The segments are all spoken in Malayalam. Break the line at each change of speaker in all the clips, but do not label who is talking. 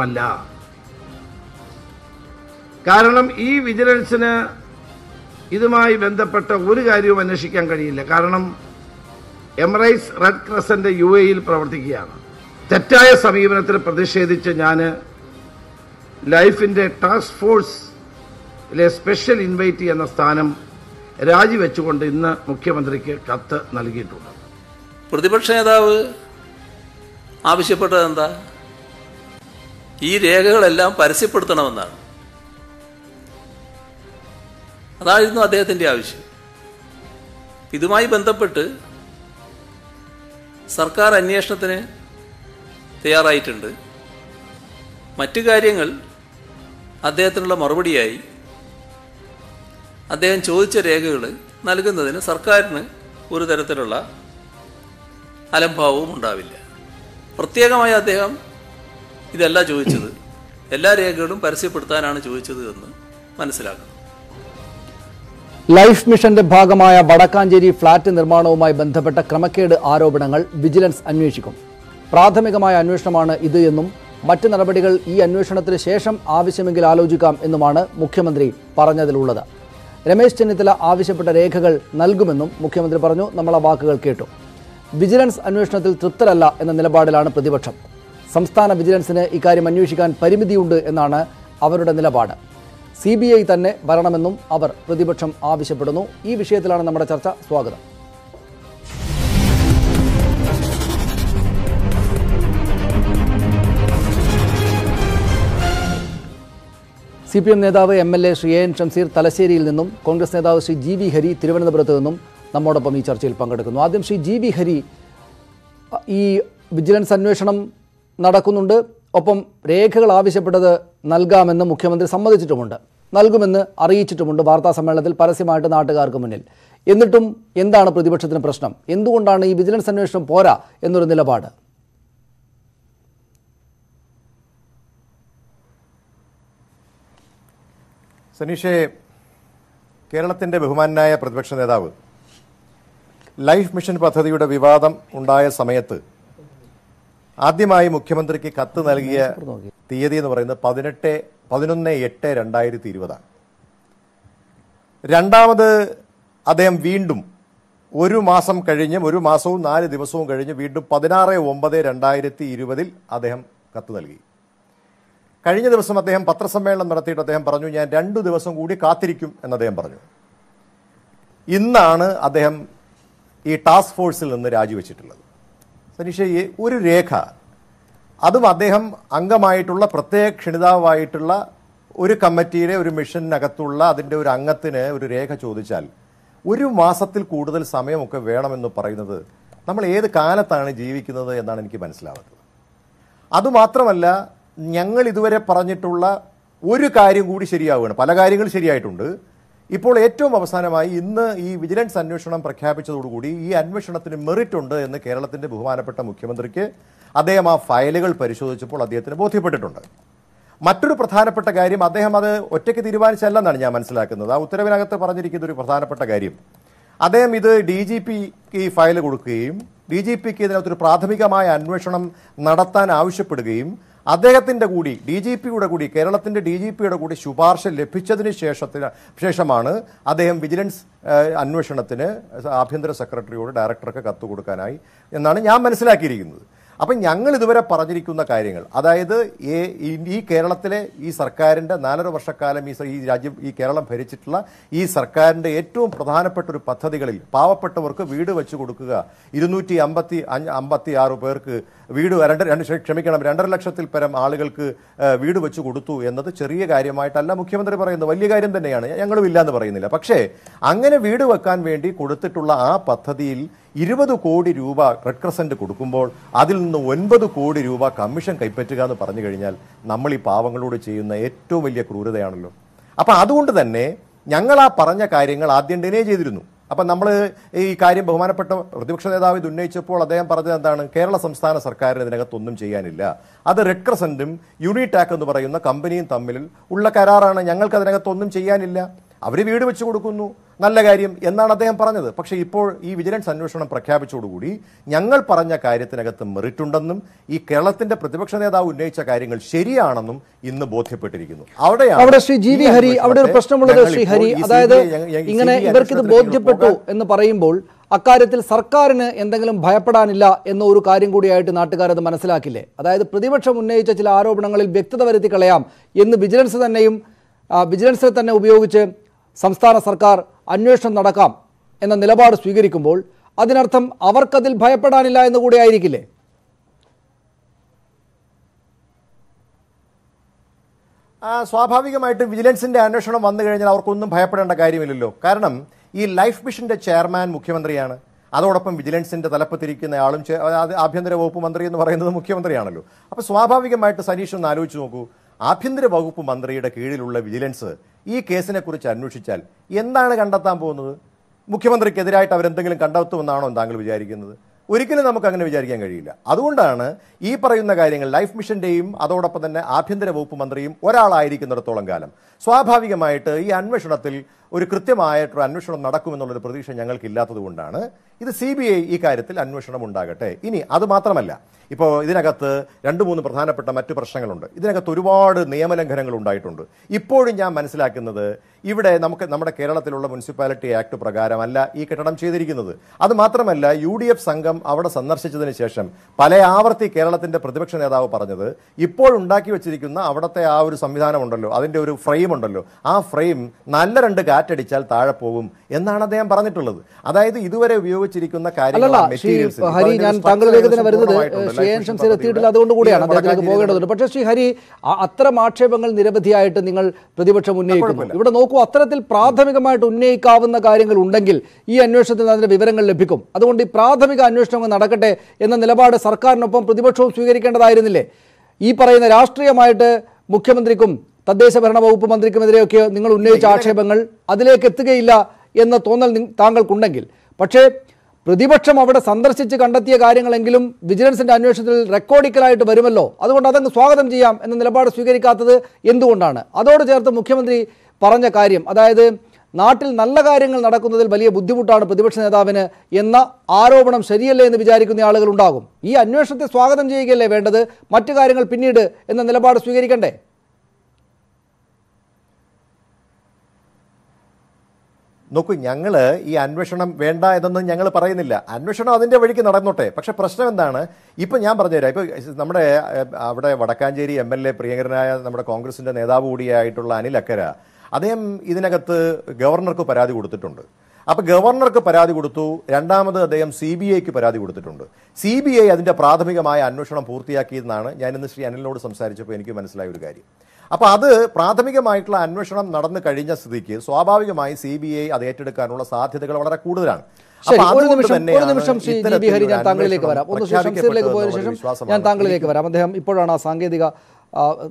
പ്രശ്നമല്ല കാരണം ഈ വിജിലൻസിന് ഇതുമായി ബന്ധപ്പെട്ട ഒരു കാര്യവും അന്വേഷിക്കാൻ കഴിയില്ല കാരണം എംറൈസ് റെഡ് ക്രസന്റ് യു എയിൽ പ്രവർത്തിക്കുകയാണ് തെറ്റായ സമീപനത്തിൽ പ്രതിഷേധിച്ച് ഞാൻ ലൈഫിൻ്റെ ടാസ്ക് ഫോഴ്സിലെ സ്പെഷ്യൽ ഇൻവൈറ്റി എന്ന സ്ഥാനം രാജിവെച്ചുകൊണ്ട് ഇന്ന് മുഖ്യമന്ത്രിക്ക് കത്ത് നൽകിയിട്ടുണ്ട്
പ്രതിപക്ഷ നേതാവ് ആവശ്യപ്പെട്ടത് എന്താ ഈ രേഖകളെല്ലാം പരസ്യപ്പെടുത്തണമെന്നാണ് അതായിരുന്നു അദ്ദേഹത്തിൻ്റെ ആവശ്യം ഇതുമായി ബന്ധപ്പെട്ട് സർക്കാർ അന്വേഷണത്തിന് തയ്യാറായിട്ടുണ്ട് മറ്റു കാര്യങ്ങൾ അദ്ദേഹത്തിനുള്ള മറുപടിയായി അദ്ദേഹം ചോദിച്ച രേഖകൾ നൽകുന്നതിന് സർക്കാരിന് ഒരു തരത്തിലുള്ള അലംഭാവവും ഉണ്ടാവില്ല പ്രത്യേകമായി അദ്ദേഹം ഇതല്ല ചോദിച്ചത് എല്ലാ രേഖകളും പരസ്യപ്പെടുത്താനാണ് ചോദിച്ചത് എന്ന് മനസ്സിലാക്കണം
ലൈഫ് മിഷന്റെ ഭാഗമായ വടക്കാഞ്ചേരി ഫ്ളാറ്റ് നിർമ്മാണവുമായി ബന്ധപ്പെട്ട ക്രമക്കേട് ആരോപണങ്ങൾ വിജിലൻസ് അന്വേഷിക്കും പ്രാഥമികമായ അന്വേഷണമാണ് ഇത് എന്നും മറ്റ് നടപടികൾ ഈ അന്വേഷണത്തിന് ശേഷം ആവശ്യമെങ്കിൽ ആലോചിക്കാം എന്നുമാണ് മുഖ്യമന്ത്രി പറഞ്ഞതിലുള്ളത് രമേശ് ചെന്നിത്തല ആവശ്യപ്പെട്ട രേഖകൾ നൽകുമെന്നും മുഖ്യമന്ത്രി പറഞ്ഞു നമ്മൾ ആ വാക്കുകൾ കേട്ടു വിജിലൻസ് അന്വേഷണത്തിൽ തൃപ്തരല്ല എന്ന നിലപാടിലാണ് പ്രതിപക്ഷം സംസ്ഥാന വിജിലൻസിന് ഇക്കാര്യം അന്വേഷിക്കാൻ പരിമിതിയുണ്ട് എന്നാണ് അവരുടെ നിലപാട് സി ബി ഐ തന്നെ വരണമെന്നും അവർ പ്രതിപക്ഷം ആവശ്യപ്പെടുന്നു ഈ വിഷയത്തിലാണ് നമ്മുടെ ചർച്ച സ്വാഗതം സി പി എം നേതാവ് M L A Shri A N Shamseer തലശ്ശേരിയിൽ നിന്നും കോൺഗ്രസ് നേതാവ് ശ്രീ ജി വി ഹരി തിരുവനന്തപുരത്ത് നിന്നും നമ്മോടൊപ്പം ഈ ചർച്ചയിൽ പങ്കെടുക്കുന്നു ആദ്യം ശ്രീ ജി വി ഹരി ഈ വിജിലൻസ് അന്വേഷണം നടക്കുന്നുണ്ട് ഒപ്പം രേഖകൾ ആവശ്യപ്പെട്ടത് നൽകാമെന്ന് മുഖ്യമന്ത്രി സമ്മതിച്ചിട്ടുമുണ്ട് നൽകുമെന്ന് അറിയിച്ചിട്ടുമുണ്ട് വാർത്താ സമ്മേളനത്തിൽ പരസ്യമായിട്ട് നാട്ടുകാർക്ക് മുന്നിൽ എന്നിട്ടും എന്താണ് പ്രതിപക്ഷത്തിന് പ്രശ്നം എന്തുകൊണ്ടാണ് ഈ വിജിലൻസ് അന്വേഷണം പോരാ എന്നൊരു നിലപാട്
സനീഷെ കേരളത്തിൻ്റെ ബഹുമാനായ പ്രതിപക്ഷ നേതാവ് ലൈഫ് മിഷൻ പദ്ധതിയുടെ വിവാദം ഉണ്ടായ സമയത്ത് ആദ്യമായി മുഖ്യമന്ത്രിക്ക് കത്ത് നൽകിയ തീയതി എന്ന് പറയുന്നത് പതിനെട്ട് പതിനൊന്ന് എട്ട് രണ്ടായിരത്തി ഇരുപതാണ് രണ്ടാമത് അദ്ദേഹം വീണ്ടും ഒരു മാസം കഴിഞ്ഞും ഒരു മാസവും നാല് ദിവസവും കഴിഞ്ഞ് വീണ്ടും പതിനാറ് ഒമ്പത് രണ്ടായിരത്തി ഇരുപതിൽ അദ്ദേഹം കത്ത് നൽകി കഴിഞ്ഞ ദിവസം അദ്ദേഹം പത്രസമ്മേളനം നടത്തിയിട്ട് അദ്ദേഹം പറഞ്ഞു ഞാൻ രണ്ടു ദിവസം കൂടി കാത്തിരിക്കും എന്ന് അദ്ദേഹം പറഞ്ഞു ഇന്നാണ് അദ്ദേഹം ഈ ടാസ്ക് ഫോഴ്സിൽ നിന്ന് രാജിവെച്ചിട്ടുള്ളത് തനിഷയെ ഒരു രേഖ അതും അദ്ദേഹം അംഗമായിട്ടുള്ള പ്രത്യേക ക്ഷണിതാവായിട്ടുള്ള ഒരു കമ്മിറ്റിയുടെ ഒരു മിഷനകത്തുള്ള അതിൻ്റെ ഒരു അംഗത്തിന് ഒരു രേഖ ചോദിച്ചാൽ ഒരു മാസത്തിൽ കൂടുതൽ സമയമൊക്കെ വേണമെന്ന് പറയുന്നത് നമ്മൾ ഏത് കാലത്താണ് ജീവിക്കുന്നത് എന്നാണ് എനിക്ക് മനസ്സിലാവുന്നത് അതുമാത്രമല്ല ഞങ്ങൾ ഇതുവരെ പറഞ്ഞിട്ടുള്ള ഒരു കാര്യം കൂടി ശരിയാവുകയാണ് പല കാര്യങ്ങളും ശരിയായിട്ടുണ്ട് ഇപ്പോൾ ഏറ്റവും അവസാനമായി ഇന്ന് ഈ വിജിലൻസ് അന്വേഷണം പ്രഖ്യാപിച്ചതോടുകൂടി ഈ അന്വേഷണത്തിന് മെറിറ്റ് ഉണ്ട് എന്ന് കേരളത്തിൻ്റെ ബഹുമാനപ്പെട്ട മുഖ്യമന്ത്രിക്ക് അദ്ദേഹം ആ ഫയലുകൾ പരിശോധിച്ചപ്പോൾ അദ്ദേഹത്തിന് ബോധ്യപ്പെട്ടിട്ടുണ്ട് മറ്റൊരു പ്രധാനപ്പെട്ട കാര്യം അദ്ദേഹം അത് ഒറ്റയ്ക്ക് തീരുമാനിച്ചല്ലെന്നാണ് ഞാൻ മനസ്സിലാക്കുന്നത് ആ ഉത്തരവിനകത്ത് പറഞ്ഞിരിക്കുന്ന ഒരു പ്രധാനപ്പെട്ട കാര്യം അദ്ദേഹം ഇത് ഡി ജി പിക്ക് ഈ ഫയൽ കൊടുക്കുകയും ഡി ജി പിക്ക് ഇതിനകത്തൊരു പ്രാഥമികമായ അന്വേഷണം നടത്താൻ ആവശ്യപ്പെടുകയും അദ്ദേഹത്തിൻ്റെ കൂടി ഡി ജി പിയുടെ കൂടി കേരളത്തിൻ്റെ ഡി ജി പിയുടെ കൂടി ശുപാർശ ലഭിച്ചതിന് ശേഷത്തിന് ശേഷമാണ് അദ്ദേഹം വിജിലൻസ് അന്വേഷണത്തിന് ആഭ്യന്തര സെക്രട്ടറിയോട് ഡയറക്ടർക്ക് കത്ത് കൊടുക്കാനായി എന്നാണ് ഞാൻ മനസ്സിലാക്കിയിരിക്കുന്നത് അപ്പം ഞങ്ങൾ ഇതുവരെ പറഞ്ഞിരിക്കുന്ന കാര്യങ്ങൾ അതായത് ഈ കേരളത്തിലെ ഈ സർക്കാരിൻ്റെ നാലര വർഷക്കാലം ഈ ഈ രാജ്യം ഈ കേരളം ഭരിച്ചിട്ടുള്ള ഈ സർക്കാരിൻ്റെ ഏറ്റവും പ്രധാനപ്പെട്ട ഒരു പദ്ധതികളിൽ പാവപ്പെട്ടവർക്ക് വീട് വെച്ച് കൊടുക്കുക ഇരുന്നൂറ്റി അമ്പത്തി അമ്പത്തി ആറ് പേർക്ക് വീട് രണ്ട് രണ്ട് ക്ഷമിക്കണം രണ്ടര ലക്ഷത്തിൽ പരം ആളുകൾക്ക് വീട് വെച്ച് കൊടുത്തു എന്നത് ചെറിയ കാര്യമായിട്ടല്ല മുഖ്യമന്ത്രി പറയുന്നത് വലിയ കാര്യം തന്നെയാണ് ഞങ്ങളും ഇല്ല എന്ന് പറയുന്നില്ല പക്ഷേ അങ്ങനെ വീട് വെക്കാൻ വേണ്ടി കൊടുത്തിട്ടുള്ള ആ പദ്ധതിയിൽ ഇരുപത് കോടി രൂപ റെഡ് കൊടുക്കുമ്പോൾ അതിൽ നിന്ന് ഒൻപത് കോടി രൂപ കമ്മീഷൻ കൈപ്പറ്റുക എന്ന് പറഞ്ഞു കഴിഞ്ഞാൽ നമ്മൾ ഈ പാവങ്ങളോട് ചെയ്യുന്ന ഏറ്റവും വലിയ ക്രൂരതയാണല്ലോ അപ്പോൾ അതുകൊണ്ട് തന്നെ ഞങ്ങൾ ആ പറഞ്ഞ കാര്യങ്ങൾ ആദ്യം ഡിനേ ചെയ്തിരുന്നു അപ്പം നമ്മൾ ഈ കാര്യം ബഹുമാനപ്പെട്ട പ്രതിപക്ഷ നേതാവ് ഇത് ഉന്നയിച്ചപ്പോൾ അദ്ദേഹം പറഞ്ഞത് എന്താണ് കേരള സംസ്ഥാന സർക്കാരിന് ഇതിനകത്തൊന്നും ചെയ്യാനില്ല അത് റെഡ് ക്രസൻറ്റും യൂണിടാക് എന്ന് പറയുന്ന കമ്പനിയും തമ്മിൽ ഉള്ള കരാറാണ് ഞങ്ങൾക്ക് അതിനകത്തൊന്നും ചെയ്യാനില്ല അവർ വീട് വെച്ച് കൊടുക്കുന്നു നല്ല കാര്യം എന്നാണ് അദ്ദേഹം പറഞ്ഞത് പക്ഷേ ഇപ്പോൾ ഈ വിജിലൻസ് അന്വേഷണം പ്രഖ്യാപിച്ചതോടുകൂടി ഞങ്ങൾ പറഞ്ഞ കാര്യത്തിനകത്ത് മെറിറ്റുണ്ടെന്നും ഈ കേരളത്തിന്റെ പ്രതിപക്ഷ നേതാവ് ഉന്നയിച്ച കാര്യങ്ങൾ ശരിയാണെന്നും ഇന്ന് ബോധ്യപ്പെട്ടിരിക്കുന്നു അവിടെയാണ് അവിടെ ശ്രീ ജി വി ഹരി അവിടെ ഒരു പ്രശ്നമുള്ളത് ശ്രീ ഹരി അതായത് ഇങ്ങനെ ഇവർക്ക് ഇത് ബോധ്യപ്പെട്ടു
എന്ന് പറയുമ്പോൾ അക്കാര്യത്തിൽ സർക്കാരിന് എന്തെങ്കിലും ഭയപ്പെടാനില്ല എന്ന ഒരു കാര്യം കൂടിയായിട്ട് നാട്ടുകാരത് മനസ്സിലാക്കില്ലേ അതായത് പ്രതിപക്ഷം ഉന്നയിച്ച ചില ആരോപണങ്ങളിൽ വ്യക്തത വരുത്തി കളയാം എന്ന് വിജിലൻസ് തന്നെയും വിജിലൻസിനെ തന്നെ ഉപയോഗിച്ച് സംസ്ഥാന സർക്കാർ അന്വേഷണം നടക്കാം എന്ന നിലപാട് സ്വീകരിക്കുമ്പോൾ അതിനർത്ഥം അവർക്കതിൽ
ഭയപ്പെടാനില്ല എന്ന് കൂടെ ആയിരിക്കില്ലേ സ്വാഭാവികമായിട്ടും വിജിലൻസിന്റെ അന്വേഷണം വന്നു കഴിഞ്ഞാൽ അവർക്കൊന്നും ഭയപ്പെടേണ്ട കാര്യമില്ലല്ലോ കാരണം ഈ ലൈഫ് മിഷന്റെ ചെയർമാൻ മുഖ്യമന്ത്രിയാണ് അതോടൊപ്പം വിജിലൻസിന്റെ തലപ്പത്തിരിക്കുന്ന ആളും ആഭ്യന്തര വകുപ്പ് മന്ത്രി എന്ന് പറയുന്നത് മുഖ്യമന്ത്രിയാണല്ലോ അപ്പോൾ സ്വാഭാവികമായിട്ട് സനീഷ് ഒന്ന് ആലോചിച്ച് നോക്കൂ ആഭ്യന്തര വകുപ്പ് മന്ത്രിയുടെ കീഴിലുള്ള വിജിലൻസ് ഈ കേസിനെക്കുറിച്ച് അന്വേഷിച്ചാൽ എന്താണ് കണ്ടെത്താൻ പോകുന്നത് മുഖ്യമന്ത്രിക്കെതിരായിട്ട് അവരെന്തെങ്കിലും കണ്ടെത്തുമെന്നാണോ താങ്കൾ വിചാരിക്കുന്നത് ഒരിക്കലും നമുക്ക് അങ്ങനെ വിചാരിക്കാൻ കഴിയില്ല അതുകൊണ്ടാണ് ഈ പറയുന്ന കാര്യങ്ങൾ ലൈഫ് മിഷന്റെയും അതോടൊപ്പം തന്നെ ആഭ്യന്തര വകുപ്പ് മന്ത്രിയും ഒരാളായിരിക്കുന്നിടത്തോളം കാലം സ്വാഭാവികമായിട്ട് ഈ അന്വേഷണത്തിൽ ഒരു കൃത്യമായിട്ടൊരു അന്വേഷണം നടക്കുമെന്നുള്ളൊരു പ്രതീക്ഷ ഞങ്ങൾക്കില്ലാത്തതുകൊണ്ടാണ് ഇത് സി ബി ഐ ഈ കാര്യത്തിൽ അന്വേഷണം ഉണ്ടാകട്ടെ ഇനി അത് മാത്രമല്ല ഇപ്പോൾ ഇതിനകത്ത് രണ്ട് മൂന്ന് പ്രധാനപ്പെട്ട മറ്റു പ്രശ്നങ്ങളുണ്ട് ഇതിനകത്ത് ഒരുപാട് നിയമലംഘനങ്ങൾ ഉണ്ടായിട്ടുണ്ട് ഇപ്പോഴും ഞാൻ മനസ്സിലാക്കുന്നത് ഇവിടെ നമുക്ക് നമ്മുടെ കേരളത്തിലുള്ള മുനിസിപ്പാലിറ്റി ആക്ട് പ്രകാരമല്ല ഈ കെട്ടിടം ചെയ്തിരിക്കുന്നത് അത് മാത്രമല്ല യു ഡി എഫ് സംഘം അവിടെ സന്ദർശിച്ചതിന് ശേഷം പല ആവർത്തി കേരളത്തിന്റെ പ്രതിപക്ഷ നേതാവ് പറഞ്ഞത് ഇപ്പോൾ ഉണ്ടാക്കി വെച്ചിരിക്കുന്ന അവിടുത്തെ ആ ഒരു സംവിധാനമുണ്ടല്ലോ അതിന്റെ ഒരു ഫ്രെയിം ഉണ്ടല്ലോ ആ ഫ്രെയിം നല്ല രണ്ട് കാറ്റടിച്ചാൽ താഴെ പോകും എന്നാണ് അദ്ദേഹം പറഞ്ഞിട്ടുള്ളത് അതായത് ഇതുവരെ ഉപയോഗിച്ചിരിക്കുന്ന കാര്യങ്ങൾ ഹരി ഞാൻ
പക്ഷേ ശ്രീ ഹരി അത്തരം ആക്ഷേപങ്ങൾ നിരവധിയായിട്ട് നിങ്ങൾ പ്രതിപക്ഷം ഉന്നയിക്കുന്നു ഇവിടെ നോക്കൂ അത്തരത്തിൽ പ്രാഥമികമായിട്ട് ഉന്നയിക്കാവുന്ന കാര്യങ്ങൾ ഉണ്ടെങ്കിൽ ഈ അന്വേഷണത്തിൽ അതിന്റെ വിവരങ്ങൾ ലഭിക്കും അതുകൊണ്ട് ഈ പ്രാഥമിക അന്വേഷണം നടക്കട്ടെ എന്ന നിലപാട് സർക്കാരിനൊപ്പം പ്രതിപക്ഷവും സ്വീകരിക്കേണ്ടതായിരുന്നില്ലേ ഈ പറയുന്ന രാഷ്ട്രീയമായിട്ട് മുഖ്യമന്ത്രിക്കും തദ്ദേശ ഭരണ വകുപ്പ് മന്ത്രിക്കുമെതിരെയൊക്കെ നിങ്ങൾ ഉന്നയിച്ച ആക്ഷേപങ്ങൾ അതിലേക്ക് എത്തുകയില്ല എന്ന തോന്നൽ താങ്കൾക്കുണ്ടെങ്കിൽ പക്ഷേ പ്രതിപക്ഷം അവിടെ സന്ദർശിച്ച് കണ്ടെത്തിയ കാര്യങ്ങളെങ്കിലും വിജിലൻസിന്റെ അന്വേഷണത്തിൽ റെക്കോർഡിക്കലായിട്ട് വരുമല്ലോ അതുകൊണ്ട് അതങ്ങ് സ്വാഗതം ചെയ്യാം എന്ന നിലപാട് സ്വീകരിക്കാത്തത് എന്തുകൊണ്ടാണ് അതോട് ചേർത്ത് മുഖ്യമന്ത്രി പറഞ്ഞ കാര്യം അതായത് നാട്ടിൽ നല്ല കാര്യങ്ങൾ നടക്കുന്നതിൽ വലിയ ബുദ്ധിമുട്ടാണ് പ്രതിപക്ഷ നേതാവിന് എന്ന ആരോപണം ശരിയല്ലേ എന്ന് വിചാരിക്കുന്ന ആളുകൾ ഉണ്ടാകും ഈ അന്വേഷണത്തെ സ്വാഗതം ചെയ്യുകയല്ലേ വേണ്ടത് മറ്റു കാര്യങ്ങൾ പിന്നീട് എന്ന നിലപാട് സ്വീകരിക്കണ്ടേ
നോക്കൂ ഞങ്ങൾ ഈ അന്വേഷണം വേണ്ട എന്നൊന്നും ഞങ്ങൾ പറയുന്നില്ല അന്വേഷണം അതിൻ്റെ വഴിക്ക് നടന്നോട്ടെ പക്ഷെ പ്രശ്നം എന്താണ് ഇപ്പം ഞാൻ പറഞ്ഞുതരാം ഇപ്പോൾ നമ്മുടെ അവിടെ വടക്കാഞ്ചേരി എം എൽ എ പ്രിയങ്കരനായ നമ്മുടെ കോൺഗ്രസിൻ്റെ നേതാവ് കൂടിയായിട്ടുള്ള അനിൽ അക്കര അദ്ദേഹം ഇതിനകത്ത് ഗവർണർക്ക് പരാതി കൊടുത്തിട്ടുണ്ട് അപ്പോൾ ഗവർണർക്ക് പരാതി കൊടുത്തു രണ്ടാമത് അദ്ദേഹം സി ബി ഐക്ക് പരാതി കൊടുത്തിട്ടുണ്ട് സി ബി ഐ അതിൻ്റെ പ്രാഥമികമായ അന്വേഷണം പൂർത്തിയാക്കിയെന്നാണ് ഞാനിന്ന് ശ്രീ അനിലിനോട് സംസാരിച്ചപ്പോൾ എനിക്ക് മനസ്സിലായ ഒരു കാര്യം അപ്പോൾ അത് പ്രാഥമികമായിട്ടുള്ള അന്വേഷണം നടന്നു കഴിഞ്ഞ സ്ഥിതിക്ക് സ്വാഭാവികമായി സി ബി ഐ അത് ഏറ്റെടുക്കാനുള്ള സാധ്യതകൾ വളരെ കൂടുതലാണ് ഞാൻ താങ്കളിലേക്ക് വരാം ഒന്ന് ശംസീറിലേക്ക് പോയതിനു ശേഷം ഞാൻ താങ്കളിലേക്ക്
വരാം അദ്ദേഹം ഇപ്പോഴാണ് ആ സാങ്കേതിക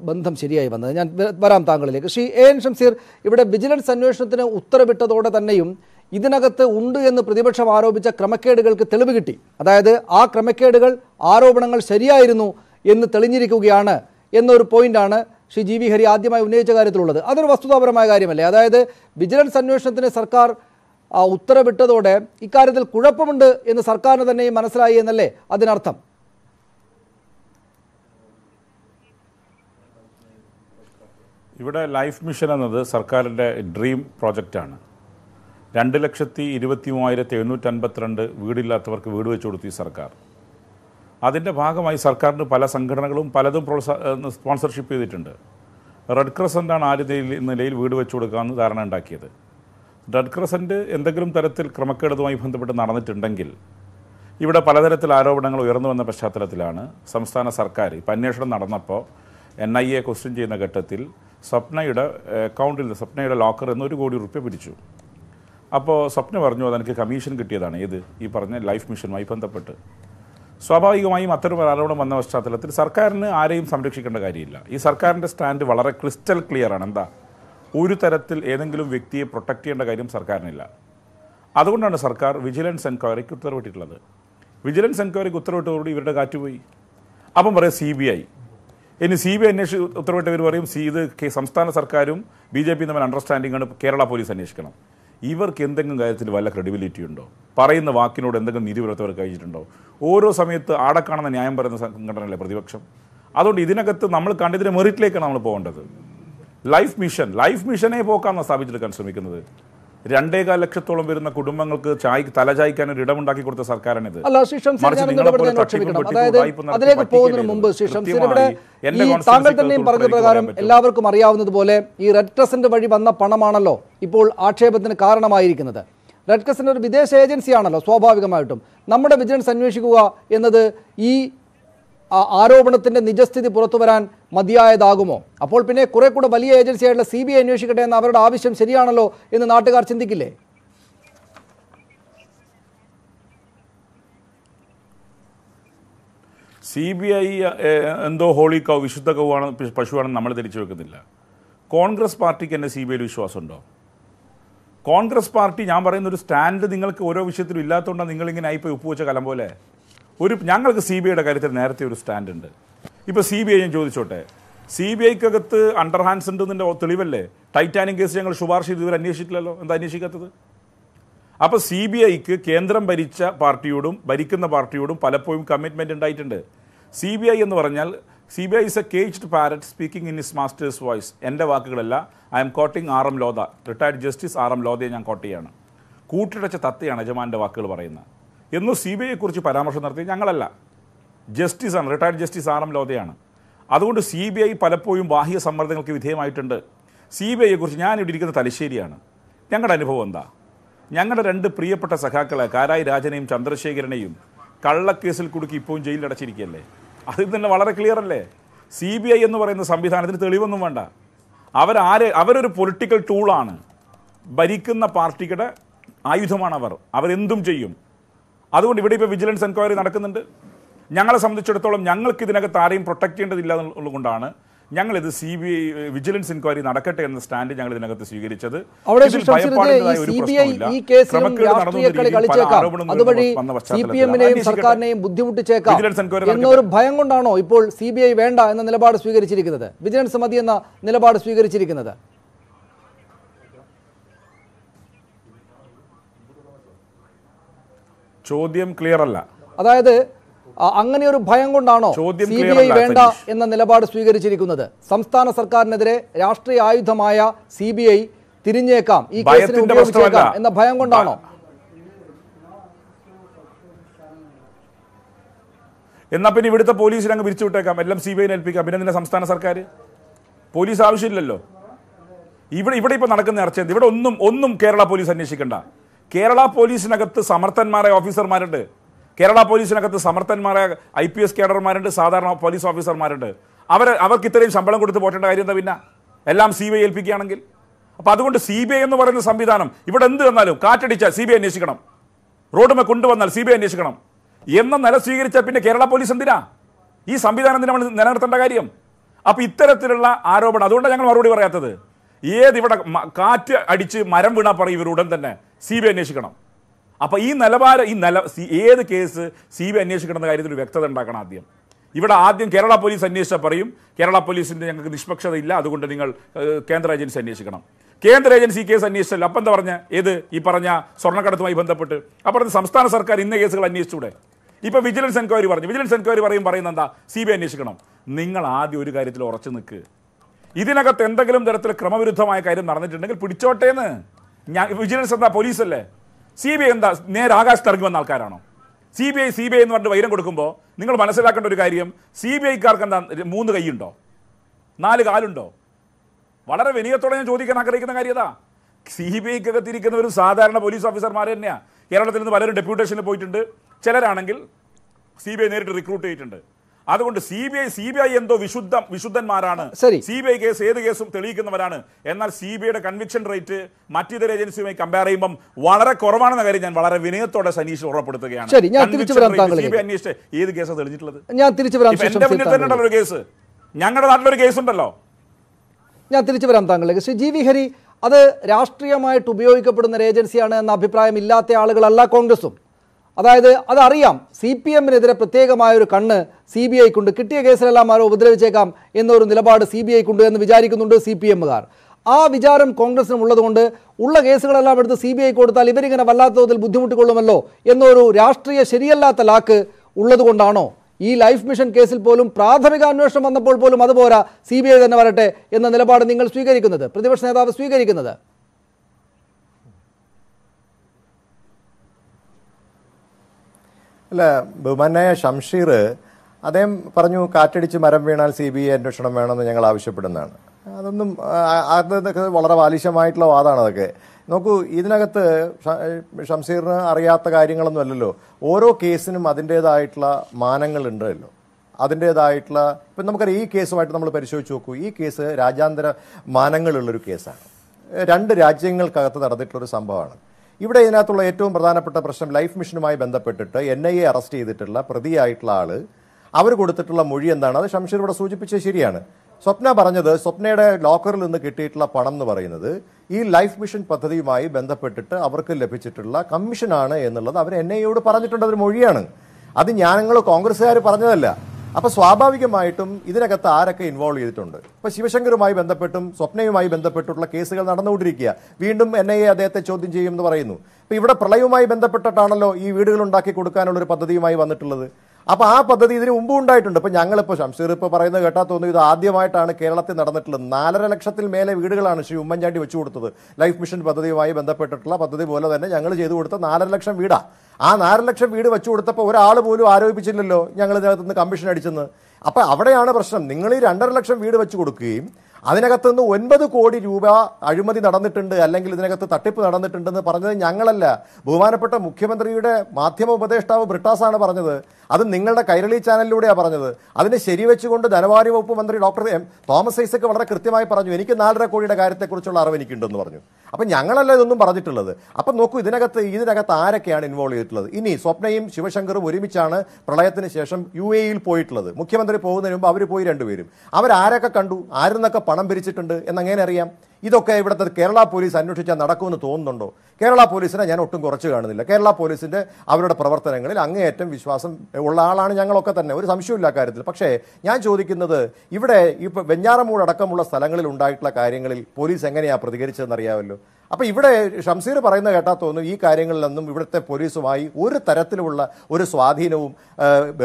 ബന്ധം ശരിയായി വന്നത് ഞാൻ വരാം താങ്കളിലേക്ക് ശ്രീ എ എൻ ഷംസീർ ഇവിടെ വിജിലൻസ് അന്വേഷണത്തിന് ഉത്തരവിട്ടതോടെ തന്നെയും ഇതിനകത്ത് ഉണ്ട് എന്ന് പ്രതിപക്ഷം ആരോപിച്ച ക്രമക്കേടുകൾക്ക് തെളിവ് കിട്ടി അതായത് ആ ക്രമക്കേടുകൾ ആരോപണങ്ങൾ ശരിയായിരുന്നു എന്ന് തെളിഞ്ഞിരിക്കുകയാണ് എന്നൊരു പോയിന്റാണ് ശ്രീ ജി വി ഹരി ആദ്യമായി ഉന്നയിച്ച കാര്യത്തിലുള്ളത് അതൊരു വസ്തുതാപരമായ കാര്യമല്ലേ അതായത് വിജിലൻസ് അന്വേഷണത്തിന് സർക്കാർ ഉത്തരവിട്ടതോടെ ഇക്കാര്യത്തിൽ കുഴപ്പമുണ്ട് എന്ന് സർക്കാരിന് തന്നെ മനസ്സിലായി എന്നല്ലേ അതിനർത്ഥം
ഇവിടെ ലൈഫ് മിഷൻ എന്നത് സർക്കാരിൻ്റെ ഡ്രീം പ്രോജക്റ്റാണ് രണ്ട് ലക്ഷത്തി ഇരുപത്തി മൂവായിരത്തി അൻപത്തിരണ്ട് വീടില്ലാത്തവർക്ക് വീട് വെച്ചു കൊടുത്തു ഈ സർക്കാർ അതിൻ്റെ ഭാഗമായി സർക്കാരിൻ്റെ പല സംഘടനകളും പലതും പ്രോത്സാ സ്പോൺസർഷിപ്പ് ചെയ്തിട്ടുണ്ട് റെഡ് ക്രസൻ്റാണ് ആദ്യ നിലയിൽ വീട് വെച്ചു കൊടുക്കാമെന്ന് ധാരണ ഉണ്ടാക്കിയത് റെഡ് ക്രസൻ്റ് എന്തെങ്കിലും തരത്തിൽ ക്രമക്കേടുമായി ബന്ധപ്പെട്ട് നടന്നിട്ടുണ്ടെങ്കിൽ ഇവിടെ പലതരത്തിൽ ആരോപണങ്ങൾ ഉയർന്നു വന്ന പശ്ചാത്തലത്തിലാണ് സംസ്ഥാന സർക്കാർ ഇപ്പം അന്വേഷണം നടന്നപ്പോൾ എൻ ഐ എ ക്വസ്റ്റ്യൻ ചെയ്യുന്ന ഘട്ടത്തിൽ സ്വപ്നയുടെ അക്കൗണ്ടിൽ സ്വപ്നയുടെ ലോക്കർ എന്ന് ഒരു കോടി റുപ്യ പിടിച്ചു അപ്പോൾ സ്വപ്ന പറഞ്ഞു അതെനിക്ക് കമ്മീഷൻ കിട്ടിയതാണ് ഏത് ഈ പറഞ്ഞ ലൈഫ് മിഷനുമായി ബന്ധപ്പെട്ട് സ്വാഭാവികമായും അത്തരം ആരോപണം വന്ന പശ്ചാത്തലത്തിൽ സർക്കാരിന് ആരെയും സംരക്ഷിക്കേണ്ട കാര്യമില്ല ഈ സർക്കാരിൻ്റെ സ്റ്റാൻഡ് വളരെ ക്രിസ്റ്റൽ ക്ലിയർ ആണ് എന്താ ഒരു തരത്തിൽ ഏതെങ്കിലും വ്യക്തിയെ പ്രൊട്ടക്റ്റ് ചെയ്യേണ്ട കാര്യം സർക്കാരിനില്ല അതുകൊണ്ടാണ് സർക്കാർ വിജിലൻസ് എൻക്വയറിക്ക് ഉത്തരവിട്ടിട്ടുള്ളത് വിജിലൻസ് എൻക്വയറിക്ക് ഉത്തരവിട്ടവരോട് ഇവരുടെ കാറ്റുപോയി അപ്പം പറയാം സി ബി ഐ ഇനി സി ബി ഐ അന്വേഷിച്ച് ഉത്തരവിട്ടവർ പറയും സി ഇത് സംസ്ഥാന സർക്കാരും ബി ജെ പിയും തമ്മിൽ അണ്ടർസ്റ്റാൻഡിങ്ങാണ് കേരള പോലീസ് അന്വേഷിക്കണം ഇവർക്ക് എന്തെങ്കിലും കാര്യത്തിൽ വല്ല ക്രെഡിബിലിറ്റി ഉണ്ടോ പറയുന്ന വാക്കിനോട് എന്തെങ്കിലും നീതി പുലർത്തവർ കഴിഞ്ഞിട്ടുണ്ടോ ഓരോ സമയത്ത് ആടെ കാണുന്ന ന്യായം പറയുന്ന സംഘടനയല്ലേ പ്രതിപക്ഷം അതുകൊണ്ട് ഇതിനകത്ത് നമ്മൾ കണ്ടതിൻ്റെ മെറിറ്റിലേക്കാണ് നമ്മൾ പോകേണ്ടത് ലൈഫ് മിഷൻ ലൈഫ് മിഷനെ പോക്കാണ് സ്ഥാപിച്ചെടുക്കാൻ ശ്രമിക്കുന്നത് രണ്ടേകാൽ ലക്ഷത്തോളം വരുന്ന കുടുംബങ്ങൾക്ക് ചായ തലചായ്ക്കാൻ ഒരു ഇടമുണ്ടാക്കി കൊടുത്ത സർക്കാരാണ് ഇത് അതിലേക്ക് പോകുന്നതിന് മുമ്പ് താങ്കൾ തന്നെയും പറഞ്ഞ പ്രകാരം
എല്ലാവർക്കും അറിയാവുന്നതുപോലെ ഈ റെഡ് ക്രസന്റ് വഴി വന്ന പണമാണല്ലോ ഇപ്പോൾ ആക്ഷേപത്തിന് കാരണമായിരിക്കുന്നത് റെഡ് ക്രസന്റ് ഒരു വിദേശ ഏജൻസിയാണല്ലോ സ്വാഭാവികമായിട്ടും നമ്മുടെ വിജിലൻസ് അന്വേഷിക്കുക എന്നത് ഈ ആരോപണത്തിൻ്റെ നിജസ്ഥിതി പുറത്തു വരാൻ മതിയായതാകുമോ അപ്പോൾ പിന്നെ കുറെ കൂടെ വലിയ ഏജൻസിയായിട്ടുള്ള സി ബി ഐ അന്വേഷിക്കട്ടെ എന്ന് അവരുടെ ആവശ്യം ശരിയാണല്ലോ എന്ന് നാട്ടുകാർ ചിന്തിക്കില്ലേ
സി ബി ഐ എന്തോ ഹോളി കൗ വിശുദ്ധ കൗവാണ് പശുവാണെന്ന് നമ്മൾ തിരിച്ചു വെക്കുന്നില്ല കോൺഗ്രസ് പാർട്ടിക്ക് എന്നെ സി ബി ഐയിൽ വിശ്വാസമുണ്ടോ കോൺഗ്രസ് പാർട്ടി ഞാൻ പറയുന്ന ഒരു സ്റ്റാൻഡ് നിങ്ങൾക്ക് ഓരോ വിഷയത്തിലും ഇല്ലാത്തതുകൊണ്ടാണ് നിങ്ങളിങ്ങനെ ആയിപ്പോയി ഉപ്പുവെച്ച കലം പോലെ ഒരു ഞങ്ങൾക്ക് സി ബി ഐയുടെ കാര്യത്തിൽ നേരത്തെ ഒരു സ്റ്റാൻഡ് ഉണ്ട് ഇപ്പോൾ സി ബി ഐ ഞാൻ ചോദിച്ചോട്ടെ സി ബി ഐക്കകത്ത് അണ്ടർ ഹാൻഡ്സ് ഉണ്ടെന്നതിൻ്റെ തെളിവല്ലേ ടൈറ്റാനിക് കേസ് ഞങ്ങൾ ശുപാർശ ചെയ്ത് ഇവർ അന്വേഷിച്ചിട്ടില്ലല്ലോ എന്താ അന്വേഷിക്കാത്തത് അപ്പോൾ സി ബി ഐക്ക് കേന്ദ്രം ഭരിച്ച പാർട്ടിയോടും ഭരിക്കുന്ന പാർട്ടിയോടും പലപ്പോഴും കമ്മിറ്റ്മെൻ്റ് ഉണ്ടായിട്ടുണ്ട് സി ബി ഐ എന്ന് പറഞ്ഞാൽ C B I is a caged parrot speaking in is master's voice എൻ്റെ വാക്കുകളല്ല I am quoting R M Lodha retired justice R M ലോദയെ ഞാൻ കോട്ട് കൂട്ടിടച്ച തത്തയാണ് യജമാൻ്റെ വാക്കുകൾ പറയുന്നത് എന്ന് സി ബി ഐയെക്കുറിച്ച് പരാമർശം നടത്തി ഞങ്ങളല്ല ജസ്റ്റിസാണ് റിട്ടയർഡ് ജസ്റ്റിസ് ആർ എം ലോതയാണ് അതുകൊണ്ട് സി ബി ഐ പലപ്പോഴും ബാഹ്യ സമ്മർദ്ദങ്ങൾക്ക് വിധേയമായിട്ടുണ്ട് സി ബി ഐയെക്കുറിച്ച് ഞാനിവിടെ ഇരിക്കുന്ന തലശ്ശേരിയാണ് ഞങ്ങളുടെ അനുഭവം എന്താ ഞങ്ങളുടെ രണ്ട് പ്രിയപ്പെട്ട സഖാക്കളെ കാരായി രാജനെയും ചന്ദ്രശേഖരനെയും കള്ളക്കേസിൽ കുടുക്കി ഇപ്പോഴും ജയിലിലടച്ചിരിക്കുകയല്ലേ അതിൽ തന്നെ വളരെ ക്ലിയർ അല്ലേ സി ബി ഐ എന്ന് പറയുന്ന സംവിധാനത്തിന് തെളിവൊന്നും വേണ്ട അവരാരെ അവരൊരു പൊളിറ്റിക്കൽ ടൂളാണ് ഭരിക്കുന്ന പാർട്ടിയുടെ അവർ അവരെന്തും ചെയ്യും അതുകൊണ്ട് ഇവിടെ ഇപ്പോൾ വിജിലൻസ് എൻക്വയറി നടക്കുന്നുണ്ട് ഞങ്ങളെ സംബന്ധിച്ചിടത്തോളം ഞങ്ങൾക്ക് ഇതിനകത്ത് ആരെയും പ്രൊട്ടക്ട് ചെയ്യേണ്ടതില്ല എന്നുള്ളതുകൊണ്ടാണ് ഞങ്ങളിത് C B I vigilance enquiry നടക്കട്ടെ എന്ന സ്റ്റാൻഡ് ഞങ്ങൾ ഇതിനകത്ത് സ്വീകരിച്ചത്
എന്നൊരു ഭയം കൊണ്ടാണോ ഇപ്പോൾ സി ബി ഐ വേണ്ട എന്ന നിലപാട് സ്വീകരിച്ചിരിക്കുന്നത് വിജിലൻസ് മതി എന്ന നിലപാട് സ്വീകരിച്ചിരിക്കുന്നത്
ചോദ്യം ക്ലിയർ അല്ല
അതായത് അങ്ങനെ ഒരു ഭയം കൊണ്ടാണോ സി ബി ഐ വേണ്ട എന്ന നിലപാട് സ്വീകരിച്ചിരിക്കുന്നത് സംസ്ഥാന സർക്കാരിനെതിരെ രാഷ്ട്രീയ ആയുധമായ സി ബി ഐ തിരിഞ്ഞേക്കാം ഈ കേസിനെ എന്ന
ഭയം കൊണ്ടാണോ എന്നാ പിന്നെ ഇവിടുത്തെ പോലീസിനെ അങ്ങ് പിരിച്ചുവിട്ടേക്കാം എല്ലാം സി ബി ഐ ഏൽപ്പിക്കാം പിന്നെ നിന്റെ സംസ്ഥാന സർക്കാർ പോലീസ് ആവശ്യമില്ലല്ലോ ഇവിടെ ഇവിടെ ഇപ്പൊ നടക്കുന്ന ചർച്ച ഇവിടെ ഒന്നും ഒന്നും കേരള പോലീസ് അന്വേഷിക്കണ്ട കേരള പോലീസിനകത്ത് സമർത്ഥന്മാരായ ഓഫീസർമാരുണ്ട് കേരള പോലീസിനകത്ത് സമർത്ഥന്മാരായ ഐ പി എസ് കേഡർമാരുണ്ട് സാധാരണ പോലീസ് ഓഫീസർമാരുണ്ട് അവർ അവർക്ക് ഇത്രയും ശമ്പളം കൊടുത്ത് പോട്ടേണ്ട കാര്യം എന്താ പിന്നെ എല്ലാം സി ബി ഐ ഏൽപ്പിക്കുകയാണെങ്കിൽ അപ്പോൾ അതുകൊണ്ട് സി ബി ഐ എന്ന് പറയുന്ന സംവിധാനം ഇവിടെ എന്ത് വന്നാലും കാറ്റടിച്ചാൽ സി ബി ഐ അന്വേഷിക്കണം റോഡുമേ കൊണ്ടുവന്നാൽ സി ബി ഐ അന്വേഷിക്കണം എന്ന നില സ്വീകരിച്ചാൽ പിന്നെ കേരള പോലീസ് എന്തിനാ ഈ സംവിധാനം എന്തിനാണ് നിലനിർത്തേണ്ട കാര്യം അപ്പോൾ ഇത്തരത്തിലുള്ള ആരോപണം അതുകൊണ്ടാണ് ഞങ്ങൾ മറുപടി പറയാത്തത് ഏതിവിടെ കാറ്റ് അടിച്ച് മരം വീണാൽ പറയും ഇവർ ഉടൻ തന്നെ സി ബി അന്വേഷിക്കണം അപ്പോൾ ഈ നിലവാരം ഈ നില ഏത് കേസ് സി ബി അന്വേഷിക്കണം എന്ന കാര്യത്തിൽ വ്യക്തത ഉണ്ടാക്കണം ആദ്യം ഇവിടെ ആദ്യം കേരള പോലീസ് അന്വേഷിച്ചാൽ പറയും കേരള പോലീസിൻ്റെ ഞങ്ങൾക്ക് നിഷ്പക്ഷതയില്ല അതുകൊണ്ട് നിങ്ങൾ കേന്ദ്ര ഏജൻസി അന്വേഷിക്കണം കേന്ദ്ര ഏജൻസി കേസ് അന്വേഷിച്ചല്ലോ അപ്പം എന്താ പറഞ്ഞ ഏത് ഈ പറഞ്ഞ സ്വർണ്ണക്കടത്തുമായി ബന്ധപ്പെട്ട് അപ്പുറത്ത് സംസ്ഥാന സർക്കാർ ഇന്ന കേസുകൾ അന്വേഷിച്ചൂടെ ഇപ്പം വിജിലൻസ് എൻക്വയറി പറഞ്ഞു വിജിലൻസ് എൻക്വയറി പറയും പറയുന്നത് എന്താ സി ബി അന്വേഷിക്കണം നിങ്ങൾ ആദ്യം ഒരു കാര്യത്തിൽ ഉറച്ചു നിൽക്ക് ഇതിനകത്ത് എന്തെങ്കിലും തരത്തിൽ ക്രമവിരുദ്ധമായ കാര്യം നടന്നിട്ടുണ്ടെങ്കിൽ പിടിച്ചോട്ടേന്ന് ഞാൻ വിജിലൻസ് എന്താ പോലീസല്ലേ സി ബി ഐ എന്താ നേരെ ആകാശത്ത് ഇറങ്ങി വന്ന ആൾക്കാരാണോ C B I C B I എന്ന് പറഞ്ഞിട്ട് വൈരം കൊടുക്കുമ്പോൾ നിങ്ങൾ മനസ്സിലാക്കേണ്ട ഒരു കാര്യം സി ബി ഐക്കാർക്ക് എന്താ മൂന്ന് കൈയുണ്ടോ നാല് കാലുണ്ടോ വളരെ വിനയത്തോടെ ഞാൻ ചോദിക്കാൻ ആഗ്രഹിക്കുന്ന കാര്യതാ സി ബി ഐക്കകത്തിരിക്കുന്ന ഒരു സാധാരണ പോലീസ് ഓഫീസർമാർ തന്നെയാണ് കേരളത്തിൽ നിന്ന് പലരും ഡെപ്യൂട്ടേഷനിൽ പോയിട്ടുണ്ട് ചിലരാണെങ്കിൽ സി ബി ഐ നേരിട്ട് റിക്രൂട്ട് ചെയ്തിട്ടുണ്ട് അതുകൊണ്ട് C B I C B I എന്തോ വിശുദ്ധ വിശുദ്ധന്മാരാണ് സി ബി ഐ കേസ് ഏത് കേസും തെളിയിക്കുന്നവരാണ് എന്നാൽ സി ബി ഐയുടെ കൺവിക്ഷൻ റേറ്റ് മറ്റിതര ഏജൻസിയുമായി കമ്പയർ ചെയ്യുമ്പോൾ വളരെ കുറവാണെന്ന കാര്യം ഞാൻ വളരെ വിനയത്തോടെ സനീഷ് ഉറപ്പെടുത്തുകയാണ് സി ഞാൻ ഐ അന്വേഷിച്ച് ഏത് കേസാണ് തെളിഞ്ഞിട്ടുള്ളത് ഞാൻ തിരിച്ചു വരാൻ എന്റെ മുന്നിൽ തന്നെ ഒരു കേസ് ഞങ്ങളുടെ നാട്ടിലൊരു കേസ് ഉണ്ടല്ലോ
ഞാൻ തിരിച്ചു വരാം താങ്കളെ ശ്രീ ജി വി ഹരി അത് രാഷ്ട്രീയമായിട്ട് ഉപയോഗിക്കപ്പെടുന്ന ഒരു ഏജൻസിയാണ് എന്ന അഭിപ്രായം ഇല്ലാത്ത ആളുകളല്ല കോൺഗ്രസും അതായത് അതറിയാം സി പി എമ്മിനെതിരെ പ്രത്യേകമായ ഒരു കണ്ണ് സി ബി ഐക്കുണ്ട് കിട്ടിയ കേസിലെല്ലാം ആരോ ഉപദ്രവിച്ചേക്കാം എന്നൊരു നിലപാട് സി ബി ഐക്കുണ്ട് എന്ന് വിചാരിക്കുന്നുണ്ട് സി പി എമ്മുകാർ ആ വിചാരം കോൺഗ്രസിനും ഉള്ളതുകൊണ്ട് ഉള്ള കേസുകളെല്ലാം എടുത്ത് സി ബി ഐ കൊടുത്താൽ ഇവരിങ്ങനെ വല്ലാത്ത തോതിൽ ബുദ്ധിമുട്ടിക്കൊള്ളുമല്ലോ എന്നൊരു രാഷ്ട്രീയ ശരിയല്ലാത്ത ലാക്ക് ഉള്ളതുകൊണ്ടാണോ ഈ ലൈഫ് മിഷൻ കേസിൽ പോലും പ്രാഥമിക അന്വേഷണം വന്നപ്പോൾ പോലും അതുപോലെ സി ബി ഐ തന്നെ വരട്ടെ എന്ന നിലപാട് നിങ്ങൾ സ്വീകരിക്കുന്നത് പ്രതിപക്ഷ നേതാവ് സ്വീകരിക്കുന്നത്
അല്ല ബഹുമാനായ ഷംഷീർ അദ്ദേഹം പറഞ്ഞു കാറ്റടിച്ച് മരം വീണാൽ സി ബി ഐ അന്വേഷണം വേണമെന്ന് ഞങ്ങൾ ആവശ്യപ്പെടുന്നതാണ് അതൊന്നും അതൊക്കെ വളരെ ബാലിശമായിട്ടുള്ള വാദമാണ് അതൊക്കെ നോക്കൂ ഇതിനകത്ത് ഷംസീറിന് അറിയാത്ത കാര്യങ്ങളൊന്നും അല്ലല്ലോ ഓരോ കേസിനും അതിൻ്റേതായിട്ടുള്ള മാനങ്ങളുണ്ടല്ലോ അതിൻ്റേതായിട്ടുള്ള ഇപ്പം നമുക്കറിയാം ഈ കേസുമായിട്ട് നമ്മൾ പരിശോധിച്ച് നോക്കൂ ഈ കേസ് രാജ്യാന്തര മാനങ്ങളുള്ളൊരു കേസാണ് രണ്ട് രാജ്യങ്ങൾക്കകത്ത് നടന്നിട്ടുള്ളൊരു സംഭവമാണ് ഇവിടെ ഇതിനകത്തുള്ള ഏറ്റവും പ്രധാനപ്പെട്ട പ്രശ്നം ലൈഫ് മിഷനുമായി ബന്ധപ്പെട്ടിട്ട് എൻ ഐ എ അറസ്റ്റ് ചെയ്തിട്ടുള്ള പ്രതിയായിട്ടുള്ള ആള് അവർ കൊടുത്തിട്ടുള്ള മൊഴി എന്താണ് അത് ഷംഷീർ ഇവിടെ സൂചിപ്പിച്ചത് ശരിയാണ് സ്വപ്ന പറഞ്ഞത് സ്വപ്നയുടെ ലോക്കറിൽ നിന്ന് കിട്ടിയിട്ടുള്ള പണം എന്ന് പറയുന്നത് ഈ ലൈഫ് മിഷൻ പദ്ധതിയുമായി ബന്ധപ്പെട്ടിട്ട് അവർക്ക് ലഭിച്ചിട്ടുള്ള കമ്മീഷനാണ് എന്നുള്ളത് അവർ എൻ എയോട് പറഞ്ഞിട്ടുണ്ട് അതൊരു മൊഴിയാണ് അത് ഞാനങ്ങൾ കോൺഗ്രസ്സുകാർ പറഞ്ഞതല്ല അപ്പോൾ സ്വാഭാവികമായിട്ടും ഇതിനകത്ത് ആരൊക്കെ ഇൻവോൾവ് ചെയ്തിട്ടുണ്ട് ഇപ്പൊ ശിവശങ്കറുമായി ബന്ധപ്പെട്ടും സ്വപ്നയുമായി ബന്ധപ്പെട്ടിട്ടുള്ള കേസുകൾ നടന്നുകൊണ്ടിരിക്കുക വീണ്ടും എൻ ഐ എ അദ്ദേഹത്തെ ചോദ്യം ചെയ്യുമെന്ന് പറയുന്നു ഇപ്പോൾ ഇവിടെ പ്രളയവുമായി ബന്ധപ്പെട്ടിട്ടാണല്ലോ ഈ വീടുകൾ ഉണ്ടാക്കി കൊടുക്കാനുള്ള ഒരു പദ്ധതിയുമായി വന്നിട്ടുള്ളത് അപ്പോൾ ആ പദ്ധതി ഇതിന് മുമ്പ് ഉണ്ടായിട്ടുണ്ട് ഇപ്പോൾ ഞങ്ങളിപ്പോൾ ഷംഷീർ ഇപ്പോൾ പറയുന്നത് കേട്ടാ തോന്നുന്നു ഇത് ആദ്യമായിട്ടാണ് കേരളത്തിൽ നടന്നിട്ടുള്ളത് നാലര ലക്ഷത്തിൽ മേലെ വീടുകളാണ് ശ്രീ ഉമ്മൻചാണ്ടി വെച്ചു കൊടുത്തത് ലൈഫ് മിഷൻ പദ്ധതിയുമായി ബന്ധപ്പെട്ടിട്ടുള്ള പദ്ധതി പോലെ തന്നെ ഞങ്ങൾ ചെയ്തു കൊടുത്ത നാലര ലക്ഷം വീടാണ് ആ നാല് ലക്ഷം വീട് വെച്ചു കൊടുത്തപ്പോൾ ഒരാൾ പോലും ആരോപിച്ചില്ലല്ലോ ഞങ്ങൾ ഇതിനകത്ത് നിന്ന് കമ്മീഷൻ അടിച്ചെന്ന് അപ്പോൾ അവിടെയാണ് പ്രശ്നം നിങ്ങൾ ഈ രണ്ടര ലക്ഷം വീട് വെച്ചു കൊടുക്കുകയും അതിനകത്ത് നിന്ന് ഒൻപത് കോടി രൂപ അഴിമതി നടന്നിട്ടുണ്ട് അല്ലെങ്കിൽ ഇതിനകത്ത് തട്ടിപ്പ് നടന്നിട്ടുണ്ടെന്ന് പറഞ്ഞത് ഞങ്ങളല്ല ബഹുമാനപ്പെട്ട മുഖ്യമന്ത്രിയുടെ മാധ്യമ ഉപദേഷ്ടാവ് ബ്രിട്ടാസാണ് പറഞ്ഞത് അത് നിങ്ങളുടെ കൈരളി ചാനലിലൂടെയാണ് പറഞ്ഞത് അതിനെ ശരിവെച്ചുകൊണ്ട് ധനകാര്യ വകുപ്പ് മന്ത്രി ഡോക്ടർ എം തോമസ് ഐസക്ക് വളരെ കൃത്യമായി പറഞ്ഞു എനിക്ക് നാലര കോടിയുടെ കാര്യത്തെക്കുറിച്ചുള്ള അറിവ് എനിക്കുണ്ടെന്ന് പറഞ്ഞു അപ്പം ഞങ്ങളല്ല ഇതൊന്നും പറഞ്ഞിട്ടുള്ളത് അപ്പം നോക്കൂ ഇതിനകത്ത് ഇതിനകത്ത് ആരൊക്കെയാണ് ഇൻവോൾവ് ചെയ്തിട്ടുള്ളത് ഇനി സ്വപ്നയും ശിവശങ്കറും ഒരുമിച്ചാണ് പ്രളയത്തിന് ശേഷം യു എയിൽ പോയിട്ടുള്ളത് മുഖ്യമന്ത്രി പോകുന്നതിന് മുമ്പ് അവർ പോയി രണ്ടുപേരും അവരാരൊക്കെ കണ്ടു ആരെന്നൊക്കെ പണം പിരിച്ചിട്ടുണ്ട് എന്നങ്ങനെ അറിയാം ഇതൊക്കെ ഇവിടുത്തെ കേരള പോലീസ് അന്വേഷിച്ചാൽ നടക്കുമെന്ന് തോന്നുന്നുണ്ടോ കേരള പോലീസിനെ ഞാൻ ഒട്ടും കുറച്ച് കാണുന്നില്ല കേരള പോലീസിൻ്റെ അവരുടെ പ്രവർത്തനങ്ങളിൽ അങ്ങേയറ്റം വിശ്വാസം ഉള്ള ആളാണ് ഞങ്ങളൊക്കെ തന്നെ ഒരു സംശയമില്ല കാര്യത്തിൽ പക്ഷേ ഞാൻ ചോദിക്കുന്നത് ഇവിടെ ഇപ്പോൾ വെഞ്ഞാറമൂട് അടക്കമുള്ള സ്ഥലങ്ങളിൽ ഉണ്ടായിട്ടുള്ള കാര്യങ്ങളിൽ പോലീസ് എങ്ങനെയാണ് അറിയാമല്ലോ അപ്പോൾ ഇവിടെ ഷംസീർ പറയുന്ന കേട്ടാ തോന്നുന്നു ഈ കാര്യങ്ങളിലൊന്നും ഇവിടുത്തെ പോലീസുമായി ഒരു തരത്തിലുള്ള ഒരു സ്വാധീനവും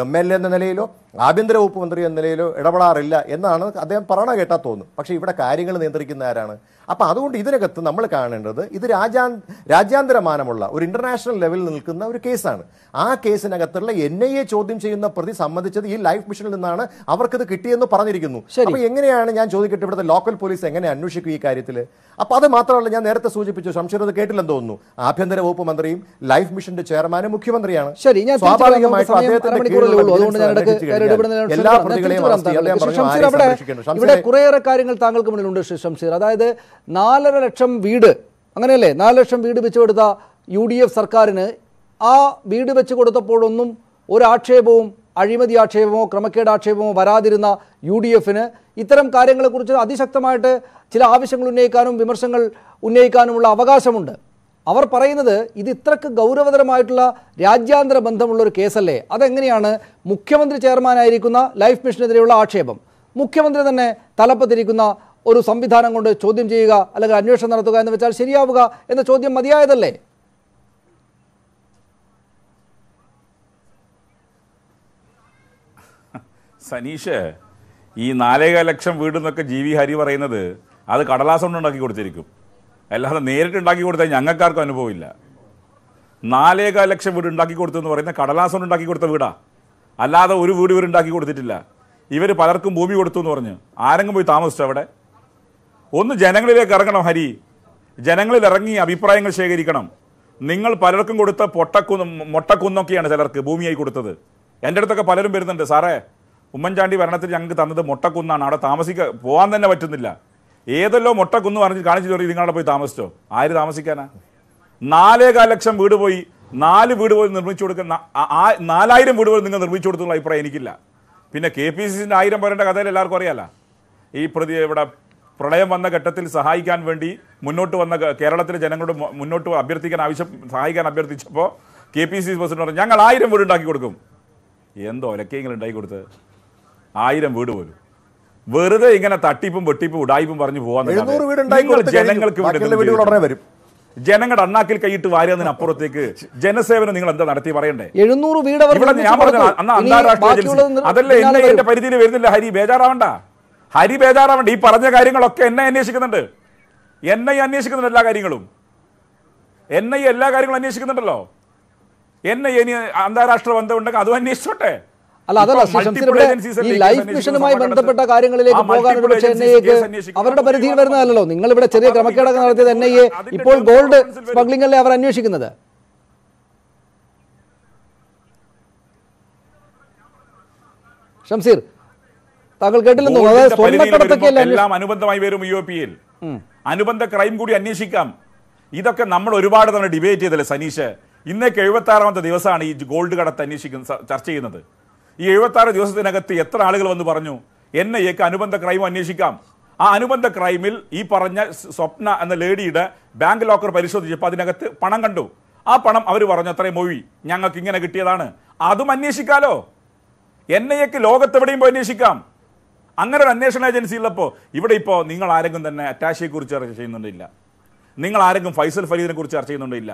എം എൽ എ എന്ന നിലയിലോ ആഭ്യന്തര വകുപ്പ് മന്ത്രി എന്ന നിലയിലോ ഇടപെടാറില്ല എന്നാണ് അദ്ദേഹം പറയണ കേട്ടാ തോന്നുന്നു പക്ഷെ ഇവിടെ കാര്യങ്ങൾ നിയന്ത്രിക്കുന്ന ആരാണ് അപ്പോൾ അതുകൊണ്ട് ഇതിനകത്ത് നമ്മൾ കാണേണ്ടത് ഇത് രാജാ രാജ്യാന്തരമാനമുള്ള ഒരു ഇന്റർനാഷണൽ ലെവലിൽ നിൽക്കുന്ന ഒരു കേസാണ് ആ കേസിനകത്തുള്ള എൻ ഐ എ ചോദ്യം ചെയ്യുന്ന പ്രതി സംബന്ധിച്ചത് ഈ ലൈഫ് മിഷനിൽ നിന്നാണ് അവർക്കത് കിട്ടിയെന്ന് പറഞ്ഞിരിക്കുന്നു അപ്പോൾ എങ്ങനെയാണ് ഞാൻ ചോദിക്കട്ടെ ഇവിടുത്തെ ലോക്കൽ പോലീസ് എങ്ങനെ അന്വേഷിക്കും ഈ കാര്യത്തിൽ അപ്പോൾ അത് മാത്രമല്ല ഞാൻ നേരത്തെ സൂചിപ്പിച്ചു സംശയം അത് കേട്ടില്ലെന്ന് തോന്നുന്നു ആഭ്യന്തര വകുപ്പ് മന്ത്രിയും ലൈഫ് മിഷന്റെ ചെയർമാനും മുഖ്യമന്ത്രിയാണ് ശരി ഞാൻ സ്വാഭാവികമായിട്ടും അദ്ദേഹത്തിന്റെ ഇവിടെ
കുറേയേറെ കാര്യങ്ങൾ താങ്കൾക്ക് മുന്നിലുണ്ട് ശ്രീ ശംശീർ അതായത് നാലര ലക്ഷം വീട് അങ്ങനെയല്ലേ നാല് ലക്ഷം വീട് വെച്ച് കൊടുത്ത യു ഡി എഫ് സർക്കാരിന് ആ വീട് വെച്ച് കൊടുത്തപ്പോഴൊന്നും ഒരു ആക്ഷേപവും അഴിമതി ആക്ഷേപമോ ക്രമക്കേട് ആക്ഷേപമോ വരാതിരുന്ന യു ഡി എഫിന് ഇത്തരം കാര്യങ്ങളെക്കുറിച്ച് അതിശക്തമായിട്ട് ചില ആവശ്യങ്ങൾ ഉന്നയിക്കാനും വിമർശങ്ങൾ ഉന്നയിക്കാനുമുള്ള അവകാശമുണ്ട് അവർ പറയുന്നത് ഇത് ഇത്രക്ക് ഗൗരവതരമായിട്ടുള്ള രാജ്യാന്തര ബന്ധമുള്ള ഒരു കേസല്ലേ അതെങ്ങനെയാണ് മുഖ്യമന്ത്രി ചെയർമാനായിരിക്കുന്ന ലൈഫ് മിഷനെതിരെയുള്ള ആക്ഷേപം മുഖ്യമന്ത്രി തന്നെ തലപ്പത്തിരിക്കുന്ന ഒരു സംവിധാനം കൊണ്ട് ചോദ്യം ചെയ്യുക അല്ലെങ്കിൽ അന്വേഷണം നടത്തുക എന്ന് വെച്ചാൽ ശരിയാവുക എന്ന ചോദ്യം മതിയായതല്ലേ
സനീഷ് ഈ നാലേക ലക്ഷം വീട് എന്നൊക്കെ ജി വി ഹരി പറയുന്നത് അത് കടലാസം കൊണ്ട് ഉണ്ടാക്കി കൊടുത്തിരിക്കും അല്ലാതെ നേരിട്ട് ഉണ്ടാക്കി കൊടുത്താൽ ഞങ്ങൾക്കാർക്കും അനുഭവമില്ല നാലേക ലക്ഷം വീട് ഉണ്ടാക്കി കൊടുത്തു എന്ന് പറയുന്ന കടലാസം കൊണ്ട് ഉണ്ടാക്കി കൊടുത്ത വീടാ അല്ലാതെ ഒരു വീട് ഇവർ ഉണ്ടാക്കി കൊടുത്തിട്ടില്ല ഇവർ പലർക്കും ഭൂമി കൊടുത്തു എന്ന് പറഞ്ഞു ആരെങ്കിലും പോയി താമസിച്ചു അവിടെ ഒന്ന് ജനങ്ങളിലേക്ക് ഇറങ്ങണം ഹരി ജനങ്ങളിൽ ഇറങ്ങി അഭിപ്രായങ്ങൾ ശേഖരിക്കണം നിങ്ങൾ പലർക്കും കൊടുത്ത പൊട്ടക്കുന്ന് മൊട്ടക്കുന്നൊക്കെയാണ് ചിലർക്ക് ഭൂമിയായി കൊടുത്തത് എൻ്റെ അടുത്തൊക്കെ പലരും വരുന്നുണ്ട് സാറേ ഉമ്മൻചാണ്ടി ഭരണത്തിൽ ഞങ്ങൾക്ക് തന്നത് മൊട്ടക്കുന്നാണ് അവിടെ താമസിക്കാൻ പോകാൻ തന്നെ പറ്റുന്നില്ല ഏതെല്ലോ മൊട്ടക്കുന്ന് പറഞ്ഞ് കാണിച്ചു തോറി നിങ്ങളവിടെ പോയി താമസിച്ചോ ആര് താമസിക്കാനാ നാലേകാൽ ലക്ഷം വീട് പോയി നാല് വീട് പോയി നിർമ്മിച്ചു കൊടുക്കുന്ന നാലായിരം വീട് പോയി നിങ്ങൾ നിർമ്മിച്ചു കൊടുത്തുള്ള അഭിപ്രായം എനിക്കില്ല പിന്നെ കെ പി സി സിൻ്റെ ആയിരം പേരുടെ കഥയിൽ എല്ലാവർക്കും അറിയാലോ ഈ പ്രതി ഇവിടെ പ്രളയം വന്ന ഘട്ടത്തിൽ സഹായിക്കാൻ വേണ്ടി മുന്നോട്ട് വന്ന കേരളത്തിലെ ജനങ്ങളോട് മുന്നോട്ട് അഭ്യർത്ഥിക്കാൻ ആവശ്യം സഹായിക്കാൻ അഭ്യർത്ഥിച്ചപ്പോൾ കെ പി സി പ്രസിഡന്റ് പറഞ്ഞു ഞങ്ങൾ ആയിരം വീട് ഉണ്ടാക്കി കൊടുക്കും എന്തോ ഒലക്കെങ്കിലും ഉണ്ടാക്കി കൊടുത്ത് ആയിരം വീട് പോലും വെറുതെ ഇങ്ങനെ തട്ടിപ്പും വെട്ടിപ്പും ഉടായിപ്പും പറഞ്ഞു പോകാൻ ജനങ്ങൾക്ക് വരും ജനങ്ങളുടെ അണ്ണാക്കിൽ കൈയിട്ട് വാരിയതിന് അപ്പുറത്തേക്ക് ജനസേവനം നിങ്ങൾ എന്താ നടത്തി പറയണ്ടേ എഴുന്നൂറ് വീട് ഞാൻ പറഞ്ഞു അന്താരാഷ്ട്ര അതല്ലേ എന്റെ പരിധിയിൽ വരുന്നില്ല ഹരി ബേജാറാവണ്ട ഹരി ബേജാറാവണ്ട ഈ പറഞ്ഞ കാര്യങ്ങളൊക്കെ എന്നെ അന്വേഷിക്കുന്നുണ്ട് എന്നെ അന്വേഷിക്കുന്നുണ്ട് എല്ലാ കാര്യങ്ങളും എന്നെ എല്ലാ കാര്യങ്ങളും അന്വേഷിക്കുന്നുണ്ടല്ലോ എന്നെ ഇനി അന്താരാഷ്ട്ര ബന്ധം ഉണ്ടെങ്കിൽ അതും അന്വേഷിച്ചോട്ടെ അല്ല അതല്ല ലൈഫ് മിഷനുമായി ബന്ധപ്പെട്ട
കാര്യങ്ങളിലേക്ക് പോകാനുള്ള പക്ഷേ അവരുടെ പരിധിയിൽ വരുന്നതല്ലോ നിങ്ങൾ ഇവിടെ ചെറിയ ക്രമക്കേടൊക്കെ നടത്തിയത് എൻ ഐ എ ഇപ്പോൾ ഗോൾഡ് സ്മഗ്ലിംഗ് അല്ലേ അവർ അന്വേഷിക്കുന്നത് ഷംസീർ താങ്കൾ കേട്ടില്ലെന്ന് എല്ലാം
അനുബന്ധമായി വരും യു പിയിൽ അനുബന്ധ ക്രൈം കൂടി അന്വേഷിക്കാം ഇതൊക്കെ നമ്മൾ ഒരുപാട് തവണ ഡിബേറ്റ് ചെയ്തല്ലേ സനീഷ് ഇന്നേക്ക് എഴുപത്തി ആറാമത്തെ ദിവസമാണ് ഈ ഗോൾഡ് കടത്ത് അന്വേഷിക്കുന്ന ചർച്ച ചെയ്യുന്നത് ഈ എഴുപത്തി ആറ് ദിവസത്തിനകത്ത് എത്ര ആളുകൾ വന്ന് പറഞ്ഞു എന്നെ ഐ അനുബന്ധ ക്രൈം അന്വേഷിക്കാം ആ അനുബന്ധ ക്രൈമിൽ ഈ പറഞ്ഞ സ്വപ്ന എന്ന ലേഡിയുടെ ബാങ്ക് ലോക്കർ പരിശോധിച്ചപ്പോൾ അതിനകത്ത് പണം കണ്ടു ആ പണം അവർ പറഞ്ഞു അത്രയും മൊഴി ഞങ്ങൾക്ക് ഇങ്ങനെ കിട്ടിയതാണ് അതും അന്വേഷിക്കാലോ എൻ ലോകത്തെവിടെയും പോയി അന്വേഷിക്കാം അങ്ങനെ ഒരു അന്വേഷണ ഏജൻസി ഉള്ളപ്പോൾ ഇവിടെ ഇപ്പോൾ നിങ്ങൾ ആരെങ്കിലും തന്നെ അറ്റാഷയെക്കുറിച്ച് ചർച്ച ചെയ്യുന്നുണ്ടില്ല നിങ്ങൾ ആരെങ്കിലും ഫൈസൽ ഫരീദിനെ കുറിച്ച് ചർച്ച ചെയ്യുന്നുണ്ടില്ല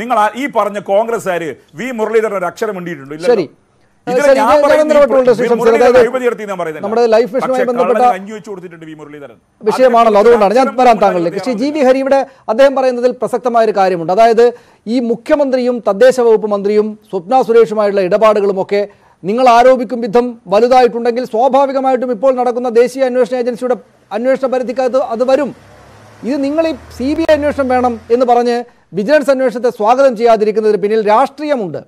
നിങ്ങൾ ഈ പറഞ്ഞ കോൺഗ്രസ്സുകാർ വി മുരളീധരൻ ഒരു അക്ഷരം ഉണ്ടിയിട്ടുണ്ടോ ഇല്ല നമ്മുടെ ലൈഫ് മിഷനുമായി ബന്ധപ്പെട്ട
വിഷയമാണല്ലോ അതുകൊണ്ടാണ് ഞാൻ വരാം താങ്കളിലേക്ക് പക്ഷേ ജി വി ഹരിയുടെ അദ്ദേഹം പറയുന്നതിൽ പ്രസക്തമായ ഒരു കാര്യമുണ്ട് അതായത് ഈ മുഖ്യമന്ത്രിയും തദ്ദേശ വകുപ്പ് മന്ത്രിയും സ്വപ്ന സുരേഷുമായുള്ള ഇടപാടുകളും ഒക്കെ നിങ്ങൾ ആരോപിക്കും വിധം വലുതായിട്ടുണ്ടെങ്കിൽ സ്വാഭാവികമായിട്ടും ഇപ്പോൾ നടക്കുന്ന ദേശീയ അന്വേഷണ ഏജൻസിയുടെ അന്വേഷണ പരിധിക്കകത്ത് അത് വരും ഇത് നിങ്ങൾ ഈ സി ബി ഐ അന്വേഷണം വേണം എന്ന് പറഞ്ഞ് വിജിലൻസ് അന്വേഷണത്തെ സ്വാഗതം ചെയ്യാതിരിക്കുന്നതിന് പിന്നിൽ രാഷ്ട്രീയമുണ്ട്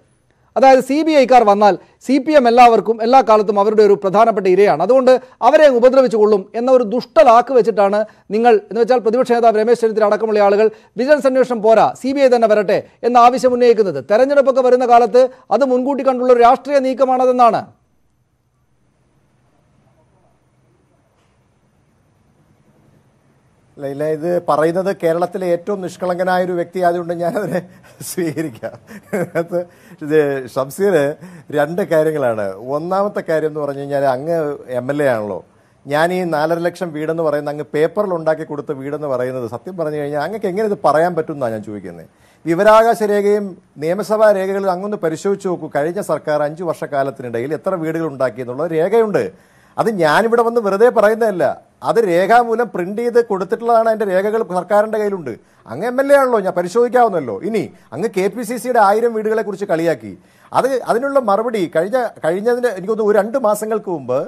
അതായത് സി ബി ഐക്കാർ വന്നാൽ സി പി എം എല്ലാവർക്കും എല്ലാ കാലത്തും അവരുടെ ഒരു പ്രധാനപ്പെട്ട ഇരയാണ് അതുകൊണ്ട് അവരെ ഉപദ്രവിച്ചു കൊള്ളും എന്ന ഒരു ദുഷ്ടലാക്ക് വെച്ചിട്ടാണ് നിങ്ങൾ എന്ന് വെച്ചാൽ പ്രതിപക്ഷ നേതാവ് രമേശ് ചെന്നിത്തല അടക്കമുള്ള ആളുകൾ വിജിലൻസ് അന്വേഷണം പോരാ സി ബി ഐ തന്നെ വരട്ടെ എന്ന ആവശ്യം ഉന്നയിക്കുന്നത് തെരഞ്ഞെടുപ്പൊക്കെ വരുന്ന കാലത്ത് അത് മുൻകൂട്ടി കണ്ടുള്ള ഒരു രാഷ്ട്രീയ നീക്കമാണതെന്നാണ്
ലൈല ഇത് പറയുന്നത് കേരളത്തിലെ ഏറ്റവും നിഷ്കളങ്കനായ ഒരു വ്യക്തി ആയതുകൊണ്ട് ഞാനതിനെ സ്വീകരിക്കാം ഇത് ഷംസീർ രണ്ട് കാര്യങ്ങളാണ് ഒന്നാമത്തെ കാര്യം എന്ന് പറഞ്ഞു കഴിഞ്ഞാൽ അങ്ങ് എം എൽ എ ആണല്ലോ ഞാൻ ഈ നാലര ലക്ഷം വീടെന്ന് പറയുന്നത് അങ്ങ് പേപ്പറിൽ ഉണ്ടാക്കി കൊടുത്ത വീടെന്ന് പറയുന്നത് സത്യം പറഞ്ഞു കഴിഞ്ഞാൽ അങ്ങക്ക് എങ്ങനെ ഇത് പറയാൻ എന്നാണ് ഞാൻ ചോദിക്കുന്നത് വിവരാകാശ രേഖയും നിയമസഭാ രേഖകളും അങ്ങൊന്ന് പരിശോധിച്ച് നോക്കൂ കഴിഞ്ഞ സർക്കാർ അഞ്ച് വർഷക്കാലത്തിനിടയിൽ എത്ര വീടുകൾ ഉണ്ടാക്കി എന്നുള്ള രേഖയുണ്ട് അത് ഞാനിവിടെ വന്ന് വെറുതെ പറയുന്നതല്ല അത് രേഖാമൂലം പ്രിന്റ് ചെയ്ത് കൊടുത്തിട്ടുള്ളതാണ് അതിൻ്റെ രേഖകൾ സർക്കാരിൻ്റെ കയ്യിലുണ്ട് അങ്ങ് എം എൽ എ ആണല്ലോ ഞാൻ പരിശോധിക്കാവുന്നല്ലോ ഇനി അങ്ങ് കെ പി സി സിയുടെ ആയിരം വീടുകളെ കുറിച്ച് കളിയാക്കി അത് അതിനുള്ള മറുപടി കഴിഞ്ഞ കഴിഞ്ഞതിന് എനിക്കൊന്ന് ഒരു രണ്ട് മാസങ്ങൾക്ക് മുമ്പ്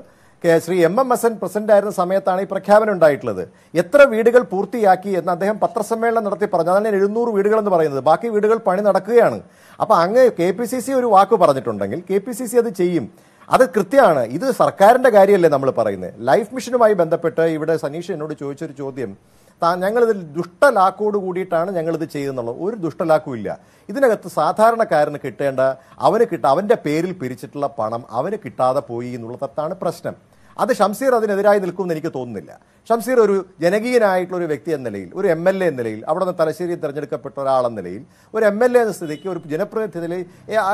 Shri M M S N president ആയിരുന്ന സമയത്താണ് ഈ പ്രഖ്യാപനം ഉണ്ടായിട്ടുള്ളത് എത്ര വീടുകൾ പൂർത്തിയാക്കി എന്ന് അദ്ദേഹം പത്രസമ്മേളനം നടത്തി പറഞ്ഞു അതാണ് എഴുന്നൂറ് വീടുകൾ എന്ന് പറയുന്നത് ബാക്കി വീടുകൾ പണി നടക്കുകയാണ് അപ്പോൾ അങ്ങ് കെ പി സി സി ഒരു വാക്ക് പറഞ്ഞിട്ടുണ്ടെങ്കിൽ കെ പി സി സി അത് ചെയ്യും അത് കൃത്യമാണ് ഇത് സർക്കാരിൻ്റെ കാര്യമല്ലേ നമ്മൾ പറയുന്നത് ലൈഫ് മിഷനുമായി ബന്ധപ്പെട്ട് ഇവിടെ സനീഷ് എന്നോട് ചോദിച്ചൊരു ചോദ്യം ഞങ്ങളിത് ദുഷ്ടലാക്കോട് കൂടിയിട്ടാണ് ഞങ്ങളിത് ചെയ്തെന്നുള്ളത് ഒരു ദുഷ്ടലാക്കും ഇല്ല ഇതിനകത്ത് സാധാരണക്കാരന് കിട്ടേണ്ട അവന് കിട്ട അവൻ്റെ പേരിൽ പിരിച്ചിട്ടുള്ള പണം അവന് കിട്ടാതെ പോയി എന്നുള്ളതാണ് പ്രശ്നം അത് ഷംസീർ അതിനെതിരായി നിൽക്കുമെന്ന് എനിക്ക് തോന്നുന്നില്ല ഷംസീർ ഒരു ജനകീയനായിട്ടുള്ള ഒരു വ്യക്തി എന്ന നിലയിൽ ഒരു എം എൽ എ എന്ന നിലയിൽ അവിടെ നിന്ന് തലശ്ശേരി തിരഞ്ഞെടുക്കപ്പെട്ട ഒരാളെന്ന നിലയിൽ ഒരു എം എൽ എ എന്ന സ്ഥിതിക്ക് ഒരു ജനപ്രതിനിധി നിലയിൽ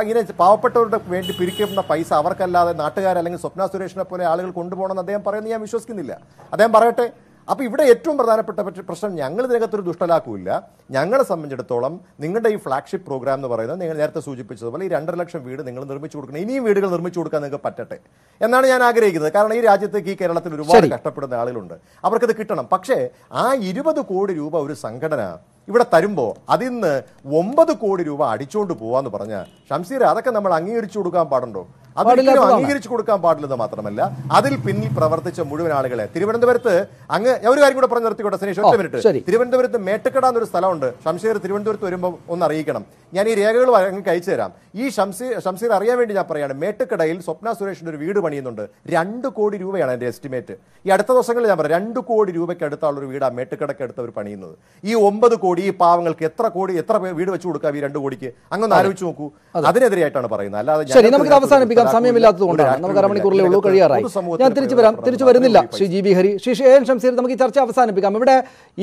ഇങ്ങനെ പാവപ്പെട്ടവരുടെ വേണ്ടി പിരിക്കുന്ന പൈസ അവർക്കല്ലാതെ നാട്ടുകാർ അല്ലെങ്കിൽ സ്വപ്ന സുരേഷിനെ പോലെ ആളുകൾ കൊണ്ടുപോകണമെന്ന് അദ്ദേഹം പറയുന്നത് ഞാൻ വിശ്വസിക്കുന്നില്ല അദ്ദേഹം പറയട്ടെ അപ്പോൾ ഇവിടെ ഏറ്റവും പ്രധാനപ്പെട്ട പ്രശ്നം ഞങ്ങൾ ഒരു ദുഷ്ടലാക്കൂല്ല ഞങ്ങളെ സംബന്ധിച്ചിടത്തോളം നിങ്ങളുടെ ഈ ഫ്ലാഗ്ഷിപ്പ് പ്രോഗ്രാം എന്ന് പറയുന്നത് നിങ്ങൾ നേരത്തെ സൂചിപ്പിച്ചതുപോലെ ഈ രണ്ടര ലക്ഷം വീട് നിങ്ങൾ നിർമ്മിച്ചു കൊടുക്കണം ഇനിയും വീടുകൾ നിർമ്മിച്ചു കൊടുക്കാൻ നിങ്ങൾക്ക് പറ്റട്ടെ എന്നാണ് ഞാൻ ആഗ്രഹിക്കുന്നത് കാരണം ഈ രാജ്യത്തേക്ക് ഈ കേരളത്തിൽ ഒരുപാട് കഷ്ടപ്പെടുന്ന ആളുകളുണ്ട് അവർക്കത് കിട്ടണം പക്ഷേ ആ ഇരുപത് കോടി രൂപ ഒരു സംഘടന ഇവിടെ തരുമ്പോൾ അതിൽ നിന്ന് ഒമ്പത് കോടി രൂപ അടിച്ചുകൊണ്ട് പോവാന്ന് പറഞ്ഞാൽ ഷംസീർ അതൊക്കെ നമ്മൾ അംഗീകരിച്ചു കൊടുക്കാൻ പാടുണ്ടോ അതൊരിക്കലും അംഗീകരിച്ചു കൊടുക്കാൻ പാടില്ലെന്ന് മാത്രമല്ല അതിൽ പിന്നിൽ പ്രവർത്തിച്ച മുഴുവൻ ആളുകളെ തിരുവനന്തപുരത്ത് അങ്ങ് ഒരു കാര്യം കൂടെ പറഞ്ഞു നിർത്തിക്കോട്ടെ സനീഷ് ഒറ്റ മിനിറ്റ് തിരുവനന്തപുരത്ത് മേട്ടക്കട എന്നൊരു സ്ഥലമുണ്ട് ഷംഷീർ തിരുവനന്തപുരത്ത് വരുമ്പോൾ ഒന്ന് അറിയിക്കണം ഞാൻ ഈ രേഖകൾ അങ്ങ് അയച്ചു തരാം ഈ ഷംസീർ ഷംസീർ അറിയാൻ വേണ്ടി ഞാൻ പറയുകയാണ് മേട്ടക്കടയിൽ സ്വപ്ന സുരേഷിന്റെ ഒരു വീട് പണിയുന്നുണ്ട് രണ്ട് കോടി രൂപയാണ് എന്റെ എസ്റ്റിമേറ്റ് ഈ അടുത്ത ദിവസങ്ങളിൽ ഞാൻ പറയാം രണ്ട് കോടി രൂപയ്ക്ക് അടുത്തുള്ള ഒരു വീടാണ് അടുത്ത് അവർ പണിയുന്നത് ഈ ഒമ്പത് കോടി ഈ പാവങ്ങൾക്ക് എത്ര കോടി എത്ര വീട് വെച്ച് കൊടുക്കാം ഈ രണ്ട് കോടിക്ക് അങ്ങൊന്ന് ആലോചിച്ച് നോക്കൂ അതിനെതിരെയായിട്ടാണ് പറയുന്നത് അല്ലാതെ അവസാനിപ്പിക്കാം എടുക്കാൻ സമയമില്ലാത്തതുകൊണ്ടാണ് നമുക്ക് അരമണിക്കൂറിലേ ഉള്ളൂ കഴിയാറായി
ഞാൻ തിരിച്ചു വരാം തിരിച്ചു വരുന്നില്ല Shri G B Hari Shri N Shamseer നമുക്ക് ഈ ചർച്ച അവസാനിപ്പിക്കാം ഇവിടെ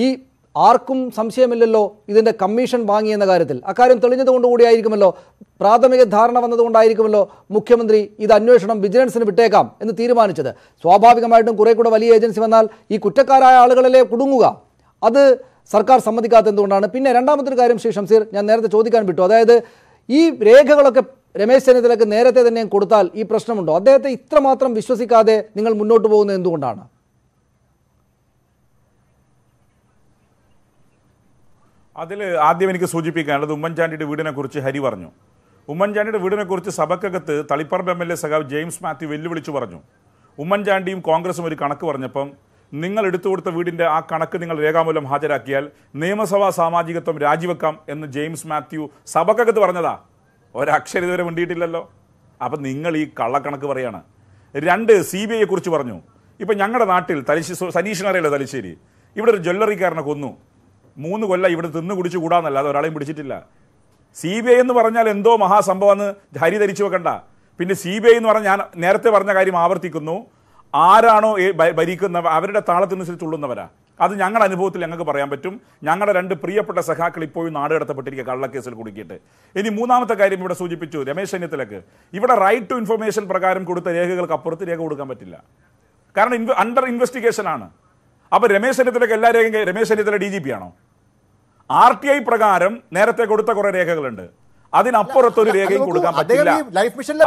ഈ ആർക്കും സംശയമില്ലല്ലോ ഇതിന്റെ കമ്മീഷൻ വാങ്ങിയെന്ന കാര്യത്തിൽ അക്കാര്യം തെളിഞ്ഞതുകൊണ്ടുകൂടിയായിരിക്കുമല്ലോ പ്രാഥമിക ധാരണ വന്നതുകൊണ്ടായിരിക്കുമല്ലോ മുഖ്യമന്ത്രി ഇത് അന്വേഷണം വിജിലൻസിന് വിട്ടേക്കാം എന്ന് തീരുമാനിച്ചത് സ്വാഭാവികമായിട്ടും കുറെ കൂടെ വലിയ ഏജൻസി വന്നാൽ ഈ കുറ്റക്കാരായ ആളുകളിലെ കുടുങ്ങുക അത് സർക്കാർ സമ്മതിക്കാത്ത എന്തുകൊണ്ടാണ് പിന്നെ രണ്ടാമത്തെ കാര്യം ശ്രീ ഷംസീർ ഞാൻ നേരത്തെ ചോദിക്കാൻ വിട്ടു അതായത് ഈ രേഖകളൊക്കെ രമേശ് ചെന്നിത്തലക്ക് നേരത്തെ തന്നെ കൊടുത്താൽ ഈ പ്രശ്നമുണ്ടോ അദ്ദേഹത്തെ ഇത്രമാത്രം വിശ്വസിക്കാതെ നിങ്ങൾ മുന്നോട്ട് പോകുന്നത് എന്തുകൊണ്ടാണ്
അതിൽ ആദ്യം എനിക്ക് സൂചിപ്പിക്കാനുള്ളത് ഉമ്മൻചാണ്ടിയുടെ വീടിനെ കുറിച്ച് ഹരി പറഞ്ഞു ഉമ്മൻചാണ്ടിയുടെ വീടിനെ കുറിച്ച് സഭക്കകത്ത് തളിപ്പറമ്പ് എം എൽ എ സഖാവ് ജെയിംസ് മാത്യു വെല്ലുവിളിച്ചു പറഞ്ഞു ഉമ്മൻചാണ്ടിയും കോൺഗ്രസും ഒരു കണക്ക് പറഞ്ഞപ്പം നിങ്ങൾ എടുത്തു കൊടുത്ത വീടിൻ്റെ ആ കണക്ക് നിങ്ങൾ രേഖാമൂലം ഹാജരാക്കിയാൽ നിയമസഭാ സാമാജികത്വം രാജിവെക്കാം എന്ന് ജെയിംസ് മാത്യു സഭക്കകത്ത് പറഞ്ഞതാ ഒരക്ഷരം ഇതുവരെ മിണ്ടിയിട്ടില്ലല്ലോ അപ്പം നിങ്ങൾ ഈ കള്ളക്കണക്ക് പറയാണ് രണ്ട് സി ബി ഐയെ കുറിച്ച് പറഞ്ഞു ഇപ്പം ഞങ്ങളുടെ നാട്ടിൽ തലശ്ശേരി സനീഷിനറിയല്ലോ തലശ്ശേരി ഇവിടെ ഒരു ജ്വല്ലറിക്കാരനെ കൊന്നു മൂന്ന് കൊല്ലം ഇവിടെ തിന്ന് കുടിച്ചു കൂടാന്നല്ല അത് ഒരാളെയും പിടിച്ചിട്ടില്ല സി ബി ഐ എന്ന് പറഞ്ഞാൽ എന്തോ മഹാസംഭവമെന്ന് ഹരി ധരിച്ചു വെക്കണ്ട പിന്നെ സി ബി ഐ എന്ന് പറഞ്ഞാൽ ഞാൻ നേരത്തെ പറഞ്ഞ കാര്യം ആവർത്തിക്കുന്നു ആരാണോ ഭരിക്കുന്നവ അവരുടെ താളത്തിനനുസരിച്ച് ഉള്ളുന്നവരാ അത് ഞങ്ങളുടെ അനുഭവത്തിൽ ഞങ്ങൾക്ക് പറയാൻ പറ്റും ഞങ്ങളുടെ രണ്ട് പ്രിയപ്പെട്ട സഖാക്കൾ ഇപ്പോഴും നാട് കടത്തപ്പെട്ടിരിക്കുക കള്ളക്കേസിൽ കുടുക്കിയിട്ട് ഇനി മൂന്നാമത്തെ കാര്യം ഇവിടെ സൂചിപ്പിച്ചു രമേശ് ചെന്നിത്തലക്ക് ഇവിടെ റൈറ്റ് ടു ഇൻഫർമേഷൻ പ്രകാരം കൊടുത്ത രേഖകൾക്ക് അപ്പുറത്ത് രേഖ കൊടുക്കാൻ പറ്റില്ല കാരണം അണ്ടർ ഇൻവെസ്റ്റിഗേഷൻ ആണ് അപ്പോൾ രമേശ് ചെന്നിത്തലക്ക് എല്ലാ രേഖയും Ramesh Chennithala D G P ആണോ ആർ ടി ഐ പ്രകാരം നേരത്തെ കൊടുത്ത കുറേ രേഖകളുണ്ട് അതിനപ്പുറത്തൊരു രേഖയും കൊടുക്കാൻ പറ്റില്ല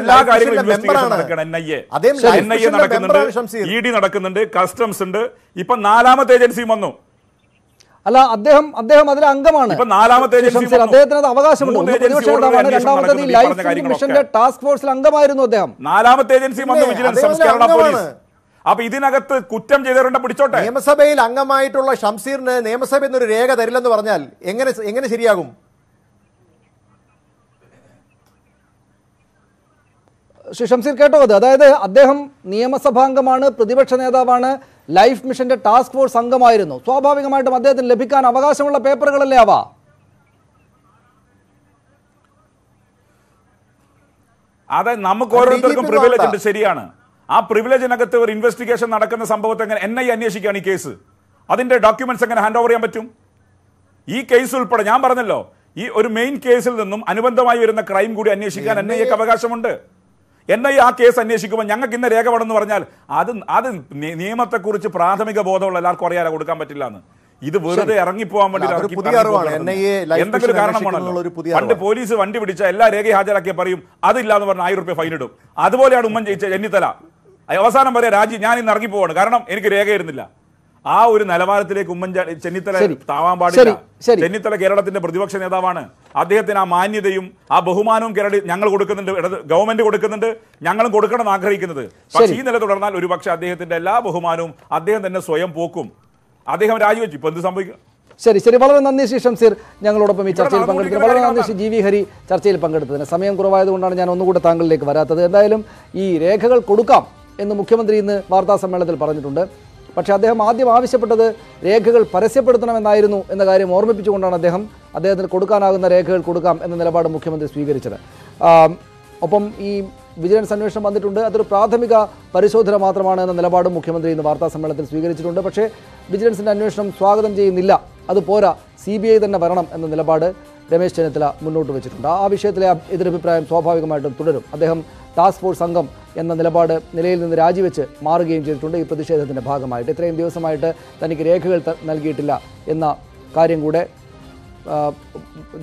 എല്ലാ കാര്യങ്ങളും നടക്കുന്നുണ്ട് കസ്റ്റംസ് e ഉണ്ട് ഇപ്പൊ നാലാമത്തെ ഏജൻസിയും വന്നു
അല്ല അദ്ദേഹം അദ്ദേഹം അതിലെ അംഗമാണ്
അദ്ദേഹത്തിന് അത് അവകാശമുണ്ട് ലൈഫ് മിഷന്റെ
ടാസ്ക്
ഫോഴ്സിൽ അംഗമായിരുന്നു അദ്ദേഹം
നാലാമത്തെ ഏജൻസി വന്നു അപ്പൊ ഇതിനകത്ത് കുറ്റം
ചെയ്തവരുണ്ട് പിടിച്ചോട്ടെ നിയമസഭയിൽ അംഗമായിട്ടുള്ള ഷംസീറിന് നിയമസഭയിൽ നിന്ന് ഒരു രേഖ തരില്ലെന്ന് പറഞ്ഞാൽ എങ്ങനെ എങ്ങനെ ശരിയാകും
ശ്രീ ഷംസീർ കേട്ടോ അത് അതായത് അദ്ദേഹം നിയമസഭാംഗമാണ് പ്രതിപക്ഷ നേതാവാണ് ലൈഫ് മിഷന്റെ ടാസ്ക് ഫോഴ്സ് അംഗമായിരുന്നു സ്വാഭാവികമായിട്ടും അദ്ദേഹത്തിന് ലഭിക്കാൻ അവകാശമുള്ള പേപ്പറുകളല്ലേ അവ
അതെ നമുക്ക് ഓരോരുത്തർക്കും പ്രിവിലേജ് ഉണ്ട് ശരിയാണ് ആ പ്രിവിലേജിനകത്ത് ഒരു ഇൻവെസ്റ്റിഗേഷൻ നടക്കുന്ന സംഭവത്തെ എങ്ങനെ എൻ ഐ അന്വേഷിക്കുകയാണ് ഈ കേസ് അതിന്റെ ഡോക്യുമെന്റ്സ് എങ്ങനെ ഹാൻഡ് ഓവർ ചെയ്യാൻ പറ്റും ഈ കേസ് ഉൾപ്പെടെ ഞാൻ പറഞ്ഞല്ലോ ഈ ഒരു മെയിൻ കേസിൽ നിന്നും അനുബന്ധമായി വരുന്ന ക്രൈം കൂടി അന്വേഷിക്കാൻ എൻ ഐക്ക് അവകാശമുണ്ട് എൻ ഐ ആ കേസ് അന്വേഷിക്കുമ്പോൾ ഞങ്ങൾക്ക് ഇന്ന് രേഖ പടെന്ന് പറഞ്ഞാൽ അത് അത് നിയമത്തെക്കുറിച്ച് പ്രാഥമിക ബോധമുള്ള എല്ലാവർക്കും അറിയാതെ കൊടുക്കാൻ പറ്റില്ല എന്ന് ഇത് വെറുതെ ഇറങ്ങിപ്പോവാൻ വേണ്ടി എന്തെങ്കിലും കാരണമാണല്ലോ പണ്ട് പോലീസ് വണ്ടി പിടിച്ച എല്ലാ രേഖയും ഹാജരാക്കിയ പറയും അതില്ല എന്ന് പറഞ്ഞാൽ ആയിരം റുപ്യ ഫൈൻ ഇടും അതുപോലെയാണ് ഉമ്മൻ ജയിച്ച ചെന്നിത്തല അവസാനം വരെ രാജി ഞാൻ ഇന്ന് ഇറങ്ങിപ്പോവാണ് കാരണം എനിക്ക് രേഖയിരുന്നില്ല ആ ഒരു നിലവാരത്തിലേക്ക് ഉമ്മൻ ചെന്നിത്തല താവാൻ പാടില്ല ചെന്നിത്തല കേരളത്തിന്റെ പ്രതിപക്ഷ നേതാവാണ് അദ്ദേഹത്തിന് ആ മാന്യതയും ആ ബഹുമാനവും കേരള ഞങ്ങൾ കൊടുക്കുന്നുണ്ട് ഗവൺമെന്റ് കൊടുക്കുന്നുണ്ട് ഞങ്ങളും കൊടുക്കണം ആഗ്രഹിക്കുന്നത് പക്ഷേ ഈ നില തുടർന്നാൽ ഒരുപക്ഷെ അദ്ദേഹത്തിന്റെ എല്ലാ ബഹുമാനവും അദ്ദേഹം തന്നെ സ്വയം പോക്കും അദ്ദേഹം രാജിവെച്ചു ഇപ്പൊ എന്ത് സംഭവിക്കും
ശരി ശരി വളരെ നന്ദി ശ്രീ ഷംസീർ ഞങ്ങളോടൊപ്പം ഈ ചർച്ചയിൽ പങ്കെടുക്കുന്നത് വളരെ നന്ദി ശ്രീ ജി വി ഹരി ചർച്ചയിൽ പങ്കെടുത്തതിന് സമയം കുറവായതുകൊണ്ടാണ് ഞാൻ ഒന്നുകൂടെ താങ്കളിലേക്ക് വരാത്തത് എന്തായാലും ഈ രേഖകൾ കൊടുക്കാം എന്ന് മുഖ്യമന്ത്രി ഇന്ന് വാർത്താ സമ്മേളനത്തിൽ പറഞ്ഞിട്ടുണ്ട് പക്ഷേ അദ്ദേഹം ആദ്യം ആവശ്യപ്പെട്ടത് രേഖകൾ പരസ്യപ്പെടുത്തണമെന്നായിരുന്നു എന്ന കാര്യം ഓർമ്മിപ്പിച്ചുകൊണ്ടാണ് അദ്ദേഹം അദ്ദേഹത്തിന് കൊടുക്കാനാകുന്ന രേഖകൾ കൊടുക്കാം എന്ന നിലപാട് മുഖ്യമന്ത്രി സ്വീകരിച്ചത് ഒപ്പം ഈ വിജിലൻസ് അന്വേഷണം വന്നിട്ടുണ്ട് അതൊരു പ്രാഥമിക പരിശോധന മാത്രമാണ് എന്ന നിലപാടും മുഖ്യമന്ത്രി ഇന്ന് വാർത്താ സമ്മേളനത്തിൽ സ്വീകരിച്ചിട്ടുണ്ട് പക്ഷേ വിജിലൻസിൻ്റെ അന്വേഷണം സ്വാഗതം ചെയ്യുന്നില്ല അത് പോരാ സി തന്നെ വരണം എന്ന നിലപാട് രമേശ് ചെന്നിത്തല മുന്നോട്ട് വെച്ചിട്ടുണ്ട് ആ വിഷയത്തിലെ എതിരഭിപ്രായം സ്വാഭാവികമായിട്ടും തുടരും അദ്ദേഹം ടാസ്ക് ഫോഴ്സ് അംഗം എന്ന നിലപാട് നിലയിൽ നിന്ന് രാജിവെച്ച് മാറുകയും ചെയ്തിട്ടുണ്ട് ഈ പ്രതിഷേധത്തിൻ്റെ ഭാഗമായിട്ട് ഇത്രയും ദിവസമായിട്ട് തനിക്ക് രേഖകൾ നൽകിയിട്ടില്ല എന്ന കാര്യം കൂടെ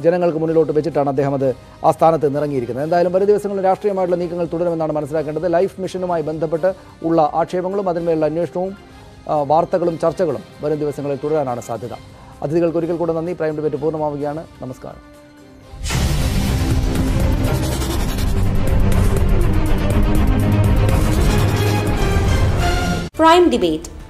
ജനങ്ങൾക്ക് മുന്നിലോട്ട് വെച്ചിട്ടാണ് അദ്ദേഹം അത് ആ സ്ഥാനത്ത് നിറങ്ങിയിരിക്കുന്നത് എന്തായാലും വരും ദിവസങ്ങളിൽ രാഷ്ട്രീയമായിട്ടുള്ള നീക്കങ്ങൾ തുടരുമെന്നാണ് മനസ്സിലാക്കേണ്ടത് ലൈഫ് മിഷനുമായി ബന്ധപ്പെട്ട് ഉള്ള ആക്ഷേപങ്ങളും അതിന്മേലുള്ള അന്വേഷണവും വാർത്തകളും ചർച്ചകളും വരും ദിവസങ്ങളിൽ തുടരാനാണ് സാധ്യത അതിഥികൾക്ക് ഒരിക്കൽ കൂടെ നന്ദി പ്രൈം ഡിബേറ്റ് പൂർണ്ണമാവുകയാണ് നമസ്കാരം
പ്രൈം ഡിബേറ്റ്